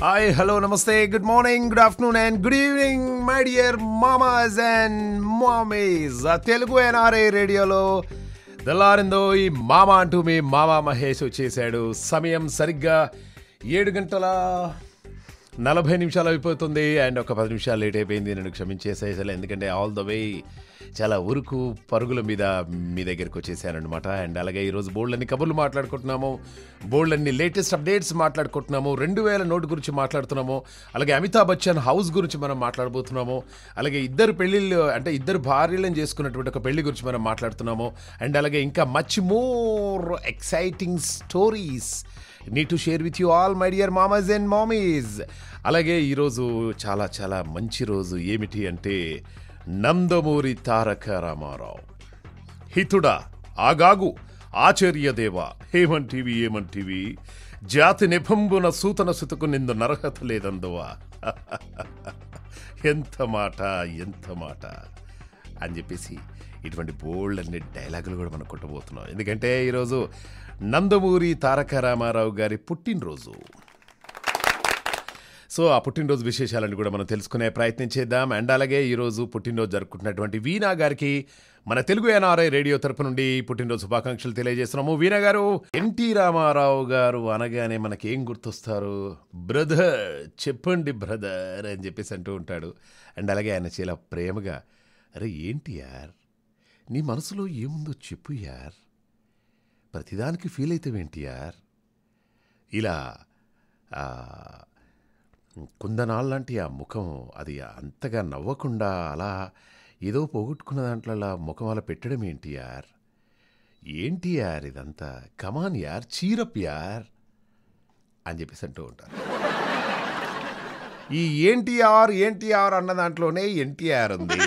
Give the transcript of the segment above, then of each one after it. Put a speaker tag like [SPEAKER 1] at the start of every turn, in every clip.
[SPEAKER 1] Hi hello నమస్తే good morning good afternoon and good evening my dear మామాజ్ and మామీస్ Telugu NRI రేడియోలో తెల్లారిందో ఈ మామ అంటూ మీ మామ మహేష్ వచ్చేసాడు సమయం సరిగ్గా ఏడు గంటల నలభై నిమిషాలు అయిపోతుంది అండ్ ఒక పది నిమిషాలు లేట్ అయిపోయింది నేను క్షమించేసేసాను ఎందుకంటే ఆల్ ద వే చాలా ఉరుకు పరుగుల మీద మీ దగ్గరికి వచ్చేసానమాట అండ్ అలాగే ఈరోజు బోల్డ్లన్నీ కబుర్లు మాట్లాడుకుంటున్నాము బోల్డ్లన్నీ లేటెస్ట్ అప్డేట్స్ మాట్లాడుకుంటున్నాము రెండు వేల నోటు గురించి మాట్లాడుతున్నాము అలాగే అమితాబ్ బచ్చన్ హౌస్ గురించి మనం మాట్లాడబోతున్నాము అలాగే ఇద్దరు పెళ్ళిళ్ళు అంటే ఇద్దరు భార్యలను చేసుకున్నటువంటి ఒక పెళ్లి గురించి మనం మాట్లాడుతున్నాము అండ్ అలాగే ఇంకా much more exciting stories need to share with you all my dear మామాస్ అండ్ మామీస్ అలాగే ఈరోజు చాలా చాలా మంచి రోజు ఏమిటి అంటే నందమూరి తారక రామారావు హితుడా ఆగాగు ఆచార్యదేవ ఏమంటివి ఏమంటివి జాతి నిబంబున సూతన సుతకు నిందు నరహత లేదందువా ఎంత మాట ఎంత మాట అని చెప్పేసి ఇటువంటి బోల్డ్ అన్ని డైలాగులు కూడా మనం కొట్టబోతున్నాం ఎందుకంటే ఈరోజు నందమూరి తారక రామారావు గారి పుట్టినరోజు సో ఆ పుట్టినరోజు విశేషాలను కూడా మనం తెలుసుకునే ప్రయత్నం చేద్దాం అండ్ అలాగే ఈరోజు పుట్టినరోజు జరుపుకుంటున్నటువంటి వీణా గారికి మన తెలుగు ఎన్ఆర్ఐ రేడియో తరపు నుండి పుట్టినరోజు శుభాకాంక్షలు తెలియజేస్తున్నాము వీణా గారు ఎన్టీ రామారావు గారు అనగానే మనకేం గుర్తొస్తారు బ్రదర్ చెప్పండి బ్రదర్ అని చెప్పేసి అంటూ ఉంటాడు అండ్ అలాగే ఆయన చాలా ప్రేమగా అరే ఏంటి యార్ నీ మనసులో ఏముందో చెప్పు యార్ ప్రతిదానికి ఫీల్ అవుతావేంటిఆర్ ఇలా లాంటి ఆ ముఖం అది అంతగా నవ్వకుండా అలా ఏదో పోగొట్టుకున్న దాంట్లో ముఖం అలా పెట్టడం ఏంటిఆర్ ఏంటి ఇదంతా కమాన్ యార్ చీరప్ యార్ అని చెప్పేసి అంటూ ఉంటారు ఈ ఏంటిఆర్ ఎన్టీఆర్ అన్న దాంట్లోనే ఎన్టీఆర్ ఉంది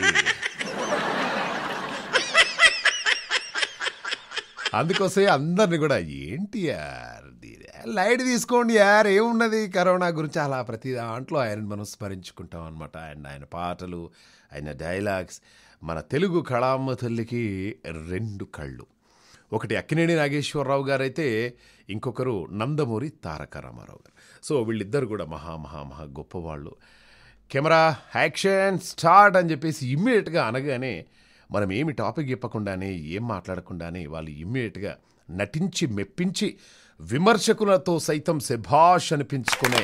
[SPEAKER 1] అందుకోసమే అందరిని కూడా ఏంటి యార్ లైట్ తీసుకోండి యార్ ఏమున్నది కరోనా గురించి అలా ప్రతి దాంట్లో ఆయనను మనం స్మరించుకుంటాం అనమాట అండ్ ఆయన పాటలు ఆయన డైలాగ్స్ మన తెలుగు కళామతుల్లికి రెండు కళ్ళు ఒకటి అక్కినేని నాగేశ్వరరావు గారైతే ఇంకొకరు నందమూరి తారక రామారావు గారు సో వీళ్ళిద్దరు కూడా మహా మహా మహా గొప్పవాళ్ళు కెమెరా యాక్షన్ స్టార్ట్ అని చెప్పేసి ఇమ్మీడియట్గా అనగానే మనం ఏమి టాపిక్ చెప్పకుండానే ఏం మాట్లాడకుండానే వాళ్ళు ఇమ్మీడియట్గా నటించి మెప్పించి విమర్శకులతో సైతం శభాష్ అనిపించుకునే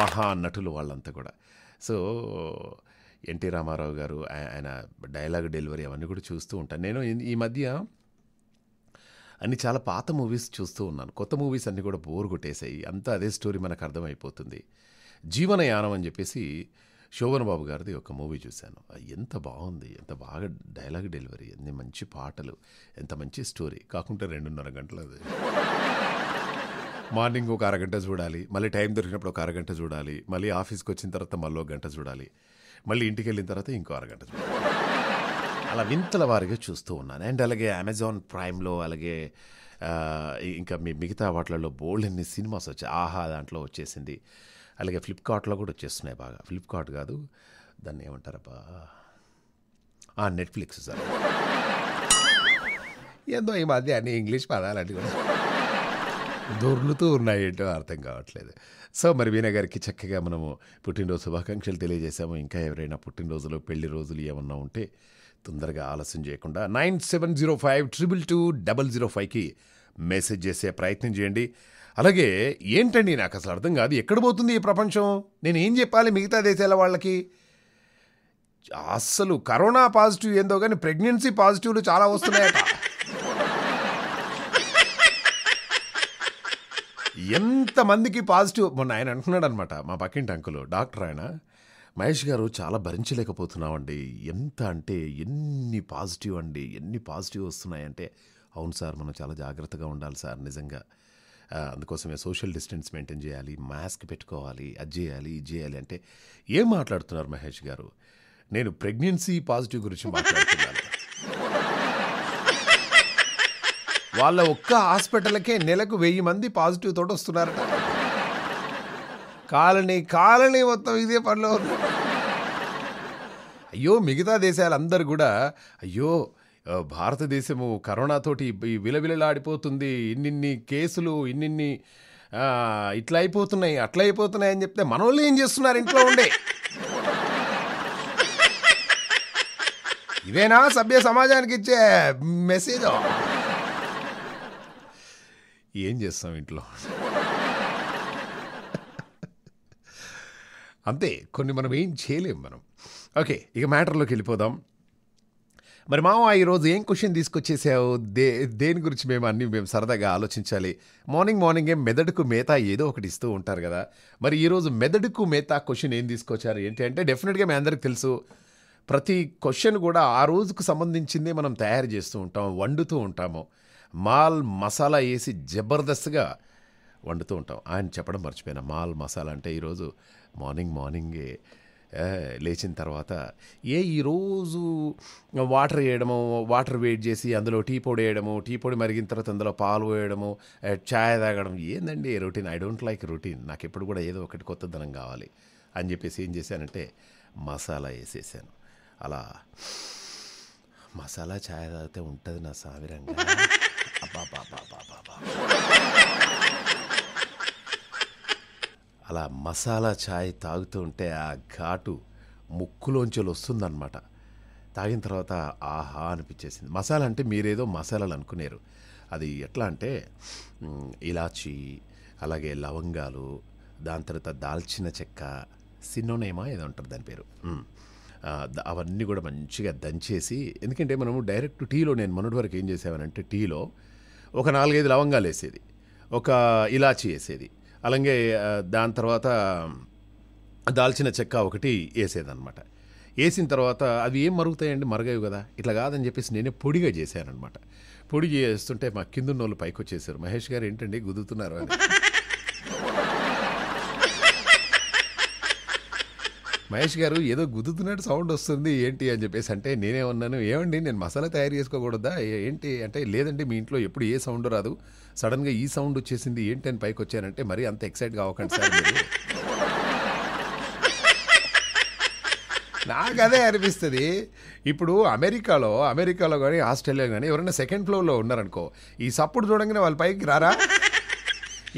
[SPEAKER 1] మహానటులు వాళ్ళంతా కూడా సో ఎన్టీ రామారావు గారు ఆయన డైలాగ్ డెలివరీ అవన్నీ కూడా చూస్తూ ఉంటాను నేను ఈ మధ్య అన్ని చాలా పాత మూవీస్ చూస్తూ ఉన్నాను కొత్త మూవీస్ అన్నీ కూడా బోర్ కొట్టేసాయి అంతా అదే స్టోరీ మనకు అర్థమైపోతుంది జీవనయానం అని చెప్పేసి శోభన్ బాబు గారిది ఒక మూవీ చూశాను ఎంత బాగుంది ఎంత బాగా డైలాగ్ డెలివరీ ఎన్ని మంచి పాటలు ఎంత మంచి స్టోరీ కాకుండా రెండున్నర గంటలు అది మార్నింగ్ ఒక అరగంట చూడాలి మళ్ళీ టైం దొరికినప్పుడు ఒక అరగంట చూడాలి మళ్ళీ ఆఫీస్కి వచ్చిన తర్వాత మళ్ళీ ఒక గంట చూడాలి మళ్ళీ ఇంటికి వెళ్ళిన తర్వాత ఇంకో అరగంట చూడాలి అలా వింతల వారిగా చూస్తూ ఉన్నాను అండ్ అలాగే అమెజాన్ ప్రైమ్లో అలాగే ఇంకా మీ మిగతా వాటిలలో బోల్డ్ ఎన్ని సినిమాస్ వచ్చాయి ఆహా దాంట్లో వచ్చేసింది అలాగే ఫ్లిప్కార్ట్లో కూడా వచ్చేస్తున్నాయి బాగా ఫ్లిప్కార్ట్ కాదు దాన్ని ఏమంటారబ్బా నెట్ఫ్లిక్స్ సార్ ఏందో ఈ మధ్య అన్ని ఇంగ్లీష్ పదాలంటే కూడా దొర్లుతూ ఉన్నాయి ఏంటో అర్థం కావట్లేదు సో మరి వీణ గారికి చక్కగా మనము పుట్టినరోజు శుభాకాంక్షలు తెలియజేశాము ఇంకా ఎవరైనా పుట్టినరోజులు పెళ్లి రోజులు ఏమన్నా ఉంటే తొందరగా ఆలస్యం చేయకుండా nine seven zero five triple two double zero ఫైవ్కి మెసేజ్ చేసే ప్రయత్నం చేయండి అలాగే ఏంటండి నాకు అసలు అర్థం కాదు ఎక్కడ పోతుంది ఈ ప్రపంచం నేను ఏం చెప్పాలి మిగతా దేశాల వాళ్ళకి అస్సలు కరోనా పాజిటివ్ ఏందో కానీ ప్రెగ్నెన్సీ పాజిటివ్లు చాలా వస్తున్నాయట ఎంతమందికి పాజిటివ్ మొన్న ఆయన అంటున్నాడు అనమాట మా పక్కింటి అంకులు డాక్టర్ ఆయన మహేష్ గారు చాలా భరించలేకపోతున్నామండి ఎంత అంటే ఎన్ని పాజిటివ్ అండి ఎన్ని పాజిటివ్ వస్తున్నాయంటే అవును సార్ మనం చాలా జాగ్రత్తగా ఉండాలి సార్ నిజంగా అందుకోసమే సోషల్ డిస్టెన్స్ మెయింటైన్ చేయాలి మాస్క్ పెట్టుకోవాలి అది చేయాలి ఇది చేయాలి అంటే ఏం మాట్లాడుతున్నారు మహేష్ గారు నేను ప్రెగ్నెన్సీ పాజిటివ్ గురించి మాట్లాడుతున్నాను వాళ్ళ ఒక్క హాస్పిటల్కే నెలకు వెయ్యి మంది పాజిటివ్ తోటి వస్తున్నారు కాలనీ కాలనీ మొత్తం ఇదే పనిలో అయ్యో మిగతా దేశాలందరూ కూడా అయ్యో భారతదేశము కరోనాతోటి విలవిలలాడిపోతుంది ఇన్నిన్ని కేసులు ఇన్నిన్ని ఇట్లా అయిపోతున్నాయి అట్లా అయిపోతున్నాయి అని చెప్తే మనోళ్ళు ఏం చేస్తున్నారు ఇంట్లో ఉండే ఇవేనా సభ్య సమాజానికి ఇచ్చే మెసేజ్ ఏం చేస్తాం ఇంట్లో అంతే కొన్ని మనం ఏం చేయలేం మనం ఓకే ఇక మ్యాటర్లోకి వెళ్ళిపోదాం మరి మామ ఈరోజు ఏం క్వశ్చన్ తీసుకొచ్చేసావు దే దేని గురించి మేము అన్నీ మేము సరదాగా ఆలోచించాలి మార్నింగ్ మార్నింగే మెదడుకు మేత ఏదో ఒకటి ఇస్తూ ఉంటారు కదా మరి ఈరోజు మెదడుకు మేత క్వశ్చన్ ఏం తీసుకొచ్చారు ఏంటి అంటే డెఫినెట్గా మీ అందరికి తెలుసు ప్రతి క్వశ్చన్ కూడా ఆ రోజుకు సంబంధించింది మనం తయారు చేస్తూ ఉంటాము వండుతూ ఉంటాము మాల్ మసాలా వేసి జబర్దస్త్గా వండుతూ ఉంటాం ఆయన చెప్పడం మర్చిపోయినా మాల్ మసాలా అంటే ఈరోజు మార్నింగ్ మార్నింగే లేచిన తర్వాత ఏ ఈరోజు వాటర్ వేయడము వాటర్ వెయిట్ చేసి అందులో టీ పొడి వేయడము టీ పొడి మరిగిన తర్వాత అందులో పాలు వేయడము ఛాయ్ తాగడం ఏందండి routine I don't like routine నాకు ఎప్పుడు కూడా ఏదో ఒకటి కొత్త ధనం కావాలి అని చెప్పేసి ఏం చేశానంటే మసాలా వేసేసాను అలా మసాలా ఛాయ్ తాగితే ఉంటుంది నా సావిరంగా అబ్బా బాబా బాబా బాబా అలా మసాలా ఛాయ్ తాగుతూ ఉంటే ఆ ఘాటు ముక్కులోంచెలు వస్తుందన్నమాట తాగిన తర్వాత ఆహా అనిపించేసింది మసాలా అంటే మీరేదో మసాలాలు అనుకునేరు అది ఎట్లా అంటే ఇలాచి అలాగే లవంగాలు దాని తర్వాత దాల్చిన చెక్క సిన్నోనేమా ఏదో ఉంటుంది దాని పేరు అవన్నీ కూడా మంచిగా దంచేసి ఎందుకంటే మనము డైరెక్ట్ టీలో నేను మొన్నటి వరకు ఏం చేసేవానంటే టీలో ఒక నాలుగైదు లవంగాలు వేసేది ఒక ఇలాచి వేసేది అలాగే దాని తర్వాత దాల్చిన చెక్క ఒకటి వేసేదనమాట వేసిన తర్వాత అవి ఏం మరుగుతాయండి మరగవు కదా ఇట్లా కాదని చెప్పేసి నేనే పొడిగా చేశానమాట పొడి చేస్తుంటే మా కిందున్న వాళ్ళు పైకి వచ్చేసారు మహేష్ గారు ఏంటండి గుదుతున్నారు అని మహేష్ గారు ఏదో గుద్దుతున్నట్టు సౌండ్ వస్తుంది ఏంటి అని చెప్పేసి అంటే నేనే ఉన్నాను ఏమండి నేను మసాలా తయారు చేసుకోకూడదా ఏంటి అంటే లేదంటే మీ ఇంట్లో ఎప్పుడు ఏ సౌండ్ రాదు సడన్గా ఈ సౌండ్ వచ్చేసింది ఏంటి అని పైకి వచ్చానంటే మరీ అంత ఎక్సైట్గా అవ్వకండి సార్ నాకు అదే అనిపిస్తుంది ఇప్పుడు అమెరికాలో అమెరికాలో కానీ ఆస్ట్రేలియా కానీ ఎవరైనా సెకండ్ ఫ్లోర్లో ఉన్నారనుకో ఈ సప్పుడు చూడంగానే వాళ్ళ పైకి రారా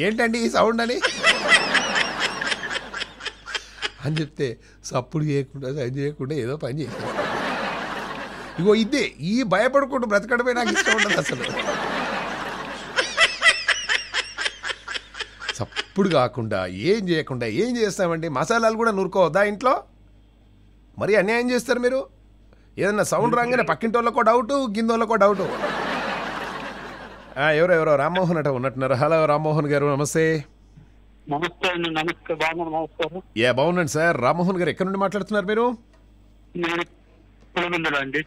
[SPEAKER 1] ఏంటండి ఈ సౌండ్ అని అని చెప్తే సప్పుడు చేయకుండా అది చేయకుండా ఏదో పని చేశాను ఇగో ఇదే ఈ భయపడకుండా బ్రతకడమే నాకు ఇష్టం ఉండదు అసలు సప్పుడు కాకుండా ఏం చేయకుండా ఏం చేస్తామండి మసాలాలు కూడా నూరుకోవద్దా ఇంట్లో మరి అన్యాయం చేస్తారు మీరు ఏదన్నా సౌండ్ రాగానే పక్కింటోళ్ళకో డౌటు గిందోళ్ళకో డౌటు ఎవరో ఎవరో రామ్మోహన్ అట ఉన్నట్టున్నారు హలో రామ్మోహన్ గారు నమస్తే నమస్తే
[SPEAKER 2] బాగున్నాను నమస్కారం
[SPEAKER 1] బాగున్నాను సార్ రామ్మోహన్ గారు ఎక్కడి నుండి మాట్లాడుతున్నారు మీరు పులివెందుల అండి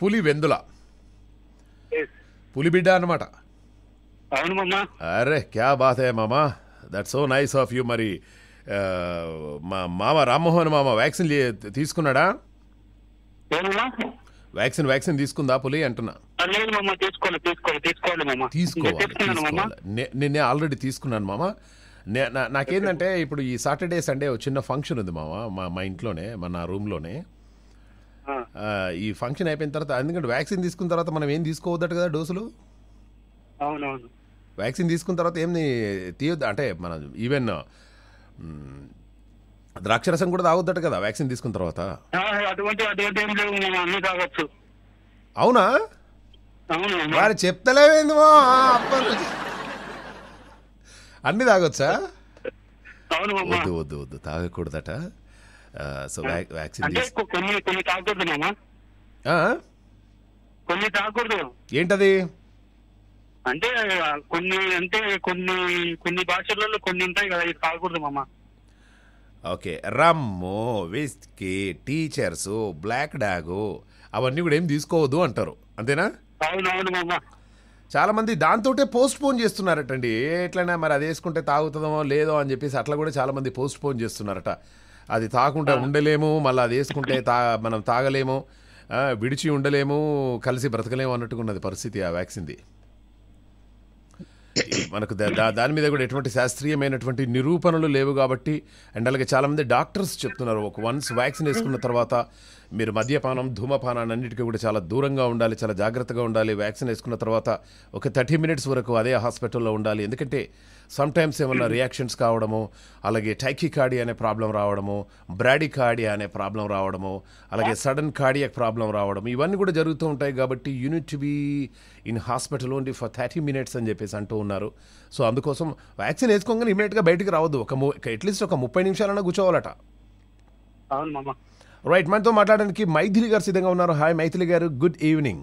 [SPEAKER 1] పులి వెందుల పులిబిడ్డ అన్నమాట అవును మామా అరే క్యా బాత్ మామా that so nice of you మరి మా మామ రామ్మోహన్ మామ వ్యాక్సిన్ తీసుకున్నాడా వ్యాక్సిన్ వ్యాక్సిన్ తీసుకుందా పులి అంటున్నా తీసుకోవాలి నిన్నే ఆల్రెడీ తీసుకున్నాను మామ నాకేందంటే ఇప్పుడు ఈ సాటర్డే సండే చిన్న ఫంక్షన్ ఉంది మామ మా మా ఇంట్లోనే మన రూమ్లోనే ఈ ఫంక్షన్ అయిపోయిన తర్వాత ఎందుకంటే వ్యాక్సిన్ తీసుకున్న తర్వాత మనం ఏం తీసుకోవద్దట కదా డోసులు అవునవును వ్యాక్సిన్ తీసుకున్న తర్వాత ఏం తీయొద్దు అంటే మనం ఈవెన్ ద్రాక్షరసం కూడా తాగొద్దట కదా వ్యాక్సిన్ తీసుకున్న తర్వాత అవునా వారు చెప్తలేవేందు అప్పటి అన్ని తాగొచ్చా వద్దు వద్దు వద్దు తాగకూడదట సో వ్యాక్సిన్
[SPEAKER 2] కొన్ని కొన్ని తాగకూడదు కొన్ని తాగకూడదు ఏంటది అంటే కొన్ని అంటే కొన్ని కొన్ని భాషలలో కొన్ని ఉంటాయి కదా ఇది తాగకూడదు మామ
[SPEAKER 1] okay rum whisky Teacher's Black Dog అవన్నీ కూడా ఏం తీసుకోవద్దు అంటారు అంతేనా అవునవును మామ చాలామంది దాంతోటే పోస్ట్ పోన్ చేస్తున్నారటండి ఎట్లయినా మరి అది వేసుకుంటే తాగుతుందో లేదో అని చెప్పేసి అట్లా కూడా చాలామంది పోస్ట్ పోన్ చేస్తున్నారట అది తాగకుండా ఉండలేము మళ్ళీ అది వేసుకుంటే తా మనం తాగలేము విడిచి ఉండలేము కలిసి బ్రతకలేము అన్నట్టుకున్నది పరిస్థితి ఆ వ్యాక్సిన్ది మనకు దాని మీద కూడా ఎటువంటి శాస్త్రీయమైనటువంటి నిరూపణలు లేవు కాబట్టి అండ్ అలాగే చాలామంది డాక్టర్స్ చెప్తున్నారు ఒక వన్స్ వ్యాక్సిన్ వేసుకున్న తర్వాత మీరు మద్యపానం ధూమపానాన్ని అన్నిటికీ కూడా చాలా దూరంగా ఉండాలి చాలా జాగ్రత్తగా ఉండాలి వ్యాక్సిన్ వేసుకున్న తర్వాత ఒక థర్టీ మినిట్స్ వరకు అదే హాస్పిటల్లో ఉండాలి ఎందుకంటే సమ్టైమ్స్ ఏమైనా రియాక్షన్స్ కావడము అలాగే టైకి కాడి అనే ప్రాబ్లం రావడము బ్రాడీ కార్డియా అనే ప్రాబ్లం రావడము అలాగే సడన్ కార్డియక్ ప్రాబ్లం రావడం ఇవన్నీ కూడా జరుగుతూ ఉంటాయి కాబట్టి unit be in hospital only for thirty minutes అని చెప్పేసి అంటూ ఉన్నారు సో అందుకోసం వ్యాక్సిన్ వేసుకోగానే ఇమీడియట్గా బయటకు రావద్దు ఒక ఎట్లీస్ట్ ఒక ముప్పై నిమిషాలన్నా కూర్చోవాలట అవును మామ రైట్ మనతో మాట్లాడడానికి మైథిలి గారు సిద్ధంగా ఉన్నారు హాయ్ మైథిలి గారు good evening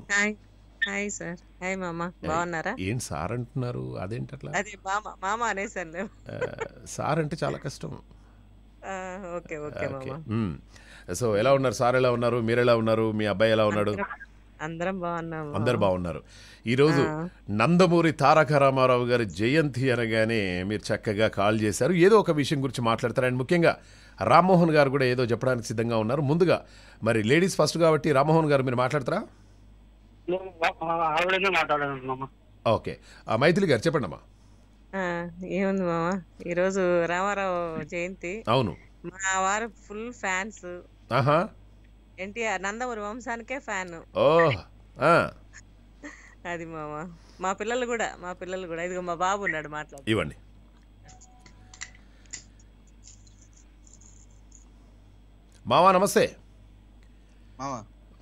[SPEAKER 3] hi sir hi మామ బాగున్నారా
[SPEAKER 1] ఏం సార్ అంటున్నారు అదేంటి అట్లా
[SPEAKER 3] అదే మామ మామ అనేసాను
[SPEAKER 1] సార్ అంటే చాలా కష్టం
[SPEAKER 3] ఓకే ఓకే మామ
[SPEAKER 1] సో hmm. ఎలా ఉన్నారు సార్ ఎలా ఉన్నారు మీరు ఎలా ఉన్నారు మీ అబ్బాయి ఎలా ఉన్నాడు
[SPEAKER 3] అందరం బాగున్నాము అందరు బాగున్నారు
[SPEAKER 1] ఈరోజు నందమూరి తారక రామారావు గారి జయంతి అనగానే మీరు చక్కగా కాల్ చేశారు ఏదో ఒక విషయం గురించి మాట్లాడతారు అండ్ ముఖ్యంగా రామ్మోహన్ గారు కూడా ఏదో చెప్పడానికి సిద్ధంగా ఉన్నారు ముందుగా మరి లేడీస్ ఫస్ట్ కాబట్టి రామ్మోహన్ గారు మీరు మాట్లాడతారా ఓకే మైథిలి గారు చెప్పండి అమ్మా
[SPEAKER 3] ఏముంది మామ ఈరోజు రామారావు జయంతి అవును మా వారు ఫుల్ ఫ్యాన్స్ ఆహా ఎన్టీఆర్ నందమూరి వంశానికే ఫ్యాన్ అది మామ మా పిల్లలు కూడా మా పిల్లలు కూడా ఇదిగో మా బాబు ఉన్నాడు మాట్లాడు ఇవ్వండి
[SPEAKER 1] మావా నమస్తే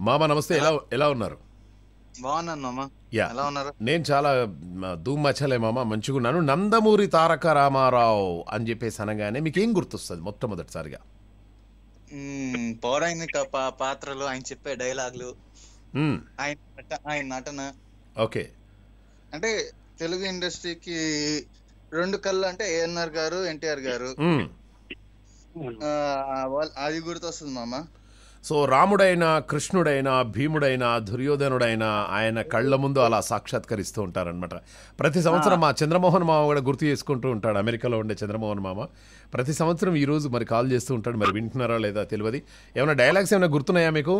[SPEAKER 1] మామ నమస్తే ఎలా ఎలా ఉన్నారు
[SPEAKER 4] బాగున్నాను
[SPEAKER 1] ఎలా ఉన్నారు నేను చాలా మచ్చలే మామ మంచిగా ఉన్నాను నందమూరి తారక రామారావు అని చెప్పేసి అనగానే మీకు ఏం గుర్తొస్తుంది మొట్టమొదటిసారిగా
[SPEAKER 4] పౌరాణిక పాత్రలు ఆయన చెప్పే డైలాగులు ఆయన ఆయన నటన ఓకే అంటే తెలుగు ఇండస్ట్రీకి రెండు కళ్ళు అంటే ఏఎన్ఆర్ గారు ఎన్టీఆర్ గారు అది గుర్తొస్తుంది మామ
[SPEAKER 1] సో రాముడైన కృష్ణుడైన భీముడైన దుర్యోధనుడైన ఆయన కళ్ళ ముందు అలా సాక్షాత్కరిస్తూ ఉంటారనమాట ప్రతి సంవత్సరం మా చంద్రమోహన్ మామ కూడా గుర్తు చేసుకుంటూ ఉంటాడు అమెరికాలో ఉండే చంద్రమోహన్ మామ ప్రతి సంవత్సరం ఈరోజు మరి కాల్ చేస్తూ ఉంటాడు మరి వింటున్నారా లేదా తెలియదు ఏమైనా డైలాగ్స్ ఏమైనా గుర్తున్నాయా మీకు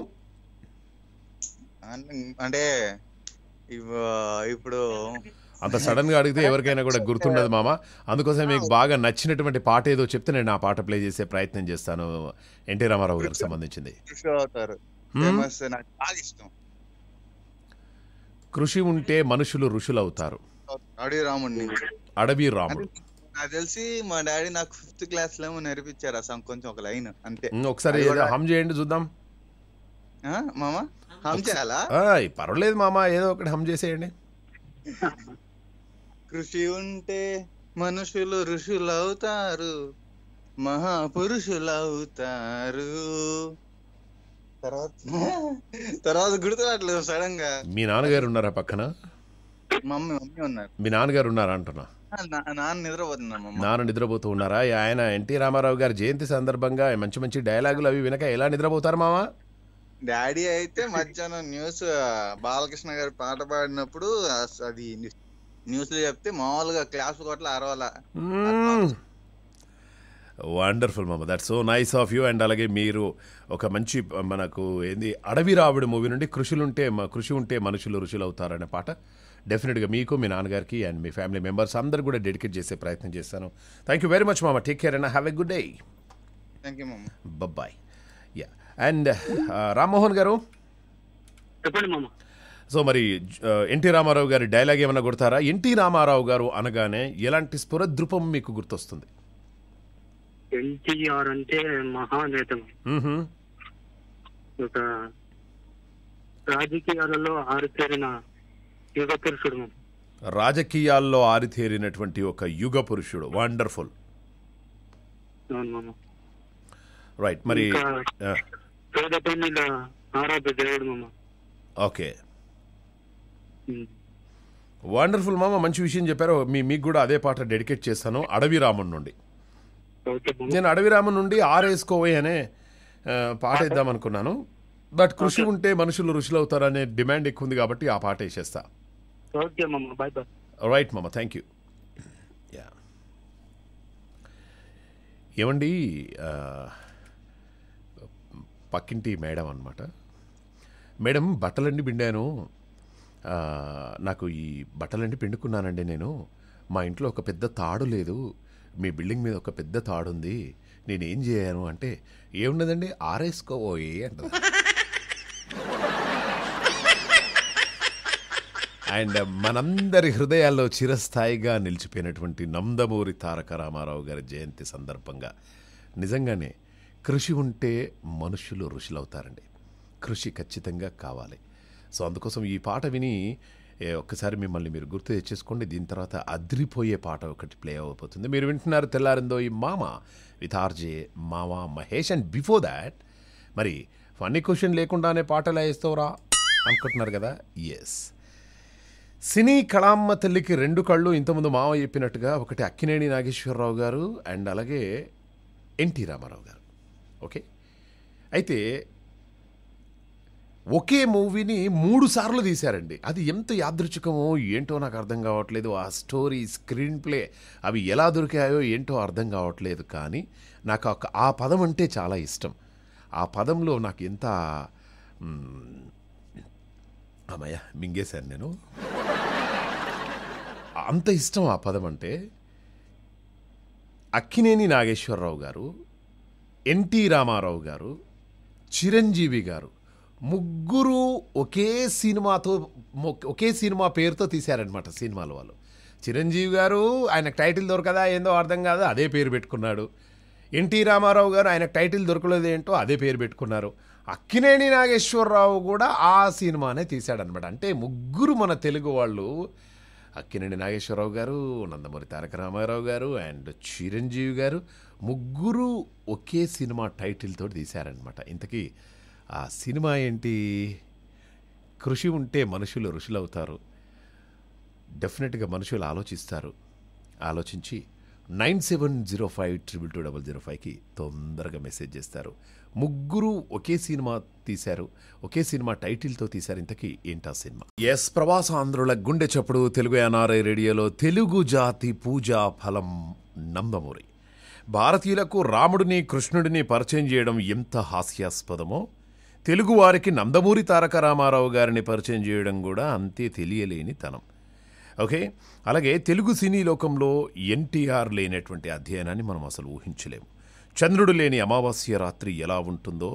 [SPEAKER 4] అంటే ఇప్పుడు
[SPEAKER 1] అంత సడన్గా అడిగితే ఎవరికైనా కూడా గుర్తుండదు మామ అందుకోసం మీకు బాగా నచ్చినటువంటి పాట ఏదో చెప్తే నేను ఆ పాట ప్లే చేసే ప్రయత్నం చేస్తాను ఎన్టీ రామారావు గారికి సంబంధించింది కృషి ఉంటే మనుషులు ఋషులు అవుతారు
[SPEAKER 4] అడవి రాముడిని
[SPEAKER 1] అడవి రాముడు
[SPEAKER 4] నాకు తెలిసి మా డాడీ నాకు ఫిఫ్త్ క్లాస్ లో నేర్పించారు ఆ సాంగ్ కొంచెం ఒక లైన్ అంతే ఒకసారి
[SPEAKER 1] హమ్ చేయండి చూద్దాం మామ హమ్ చేయాలా పర్వాలేదు మామ ఏదో ఒకటి హమ్ చేసేయండి
[SPEAKER 4] కృషి ఉంటే మనుషులు ఋషులు అవుతారు మహాపురుషులవుతారు తర్వాత తర్వాత గుర్తు సడన్ గా
[SPEAKER 1] మీ నాన్నగారు ఉన్నారా పక్కన
[SPEAKER 4] మమ్మీ మమ్మీ ఉన్నారు
[SPEAKER 1] మీ నాన్నగారు ఉన్నారా అంటున్నా
[SPEAKER 4] నాన్న నిద్రపోతున్నారు
[SPEAKER 1] నాన్న నిద్రపోతూ ఉన్నారా ఆయన ఎన్టీ రామారావు గారి జయంతి సందర్భంగా మంచి మంచి డైలాగులు అవి వినక ఎలా నిద్రపోతారు మామా
[SPEAKER 4] డాడీ అయితే మధ్యాహ్నం న్యూస్ బాలకృష్ణ గారు పాట పాడినప్పుడు అది న్యూస్ లో చెప్తే మామూలుగా క్లాస్ కొట్ల అరవాల
[SPEAKER 1] వండర్ఫుల్ మామ that so nice of you and అలాగే మీరు ఒక మంచి మనకు ఏంది అడవి రావిడి మూవీ నుండి కృషులుంటే కృషి ఉంటే మనుషులు రుచులు అవుతారనే పాట డెఫినెట్గా మీకు మీ నాన్నగారికి అండ్ మీ ఫ్యామిలీ మెంబర్స్ అందరు కూడా డెడికేట్ చేసే ప్రయత్నం చేస్తాను థ్యాంక్ యూ వెరీ మచ్ మామ take care and have a good day thank you bye యా అండ్ రామ్మోహన్ గారు చెప్పండి మామ సో మరి ఎన్టీ రామారావు గారి డైలాగ్ ఏమైనా కొడతారా ఎన్టీ రామారావు గారు అనగానే ఎలాంటి స్ఫురద్రూపం మీకు గుర్తొస్తుంది
[SPEAKER 2] ఎన్టీఆర్ అంటే మహానేత ఒక రాజకీయాలలో ఆరితేరిన యుగ పురుషుడు
[SPEAKER 1] రాజకీయాల్లో ఆరితేరినటువంటి ఒక యుగ పురుషుడు వండర్ఫుల్ రైట్ మరి ఓకే వండర్ఫుల్ మామ మంచి విషయం చెప్పారు మీ మీకు కూడా అదే పాట డెడికేట్ చేస్తాను అడవి రామన్ నుండి నేను అడవి రామన్ నుండి ఆరేసుకోవే అనే పాట ఇద్దాం అనుకున్నాను బట్ కృషి ఉంటే మనుషులు రుషులు అవుతారనే డిమాండ్ ఎక్కువ ఉంది కాబట్టి ఆ పాట వేసేస్తా రైట్ మామ థ్యాంక్ యూ ఏమండి పక్కింటి మేడం అనమాట మేడం బట్టలన్నీ బిండాను నాకు ఈ బట్టలన్నీ పిండుకున్నానండి నేను మా ఇంట్లో ఒక పెద్ద తాడు లేదు మీ బిల్డింగ్ మీద ఒక పెద్ద తాడు ఉంది నేనేం చేయను అంటే ఏమున్నదండి ఆరేసుకోబోయి అంట అండ్ మనందరి హృదయాల్లో చిరస్థాయిగా నిలిచిపోయినటువంటి నందమూరి తారక రామారావు గారి జయంతి సందర్భంగా నిజంగానే కృషి ఉంటే మనుషులు ఋషులవుతారండి కృషి ఖచ్చితంగా కావాలి సో అందుకోసం ఈ పాట విని ఒక్కసారి మిమ్మల్ని మీరు గుర్తు తెచ్చేసుకోండి దీని తర్వాత అదిరిపోయే పాట ఒకటి ప్లే అవ్వబోతుంది మీరు వింటున్నారు తెల్లారిందో ఈ మామ విత్ ఆర్జే మామ మహేష్ అండ్ బిఫోర్ దాట్ మరి ఫన్నీ క్వశ్చన్ లేకుండానే పాటలు వేస్తావురా అనుకుంటున్నారు కదా ఎస్ సినీ కళామ్మ తల్లికి రెండు కళ్ళు ఇంతకుముందు మామ చెప్పినట్టుగా ఒకటి అక్కినేని నాగేశ్వరరావు గారు అండ్ అలాగే ఎన్టీ రామారావు గారు ఓకే అయితే ఒకే మూవీని మూడు సార్లు తీశారండి అది ఎంత యాదృచ్ఛికమో ఏంటో నాకు అర్థం కావట్లేదు ఆ స్టోరీ స్క్రీన్ ప్లే అవి ఎలా దొరికాయో ఏంటో అర్థం కావట్లేదు కానీ నాకు ఆ పదం అంటే చాలా ఇష్టం ఆ పదంలో నాకు ఎంత అమ్మయ్య మింగేశాను నేను అంత ఇష్టం ఆ పదం అంటే అక్కినేని నాగేశ్వరరావు గారు ఎన్టీ రామారావు గారు చిరంజీవి గారు ముగ్గురు ఒకే సినిమాతో ఒకే సినిమా పేరుతో తీశారనమాట సినిమాలు వాళ్ళు చిరంజీవి గారు ఆయనకు టైటిల్ దొరకదా ఏందో అర్థం కాదు అదే పేరు పెట్టుకున్నాడు ఎన్టీ రామారావు గారు ఆయనకు టైటిల్ దొరకలేదు ఏంటో అదే పేరు పెట్టుకున్నారు అక్కినేని నాగేశ్వరరావు కూడా ఆ సినిమానే తీశాడనమాట అంటే ముగ్గురు మన తెలుగు వాళ్ళు అక్కినేని నాగేశ్వరరావు గారు నందమూరి తారక రామారావు గారు అండ్ చిరంజీవి గారు ముగ్గురు ఒకే సినిమా టైటిల్తో తీశారనమాట ఇంతకీ ఆ సినిమా ఏంటి కృషి ఉంటే మనుషులు ఋషులవుతారు డెఫినెట్గా మనుషులు ఆలోచిస్తారు ఆలోచించి nine seven zero five triple two double zero ఫైవ్కి తొందరగా మెసేజ్ చేస్తారు ముగ్గురు ఒకే సినిమా తీశారు ఒకే సినిమా టైటిల్తో తీశారు ఇంతకీ ఏంటా సినిమా ఎస్ ప్రవాస ఆంధ్రుల గుండె చప్పుడు తెలుగు ఎన్ఆర్ఐ రేడియోలో తెలుగు జాతి పూజా ఫలం నందమూరి భారతీయులకు రాముడిని కృష్ణుడిని పరిచయం చేయడం ఎంత హాస్యాస్పదమో తెలుగువారికి నందమూరి తారక రామారావు గారిని పరిచయం చేయడం కూడా అంతే తెలియలేని తనం ఓకే అలాగే తెలుగు సినీ లోకంలో ఎన్టీఆర్ లేనటువంటి అధ్యయనాన్ని మనం అసలు ఊహించలేము చంద్రుడు లేని అమావాస్య రాత్రి ఎలా ఉంటుందో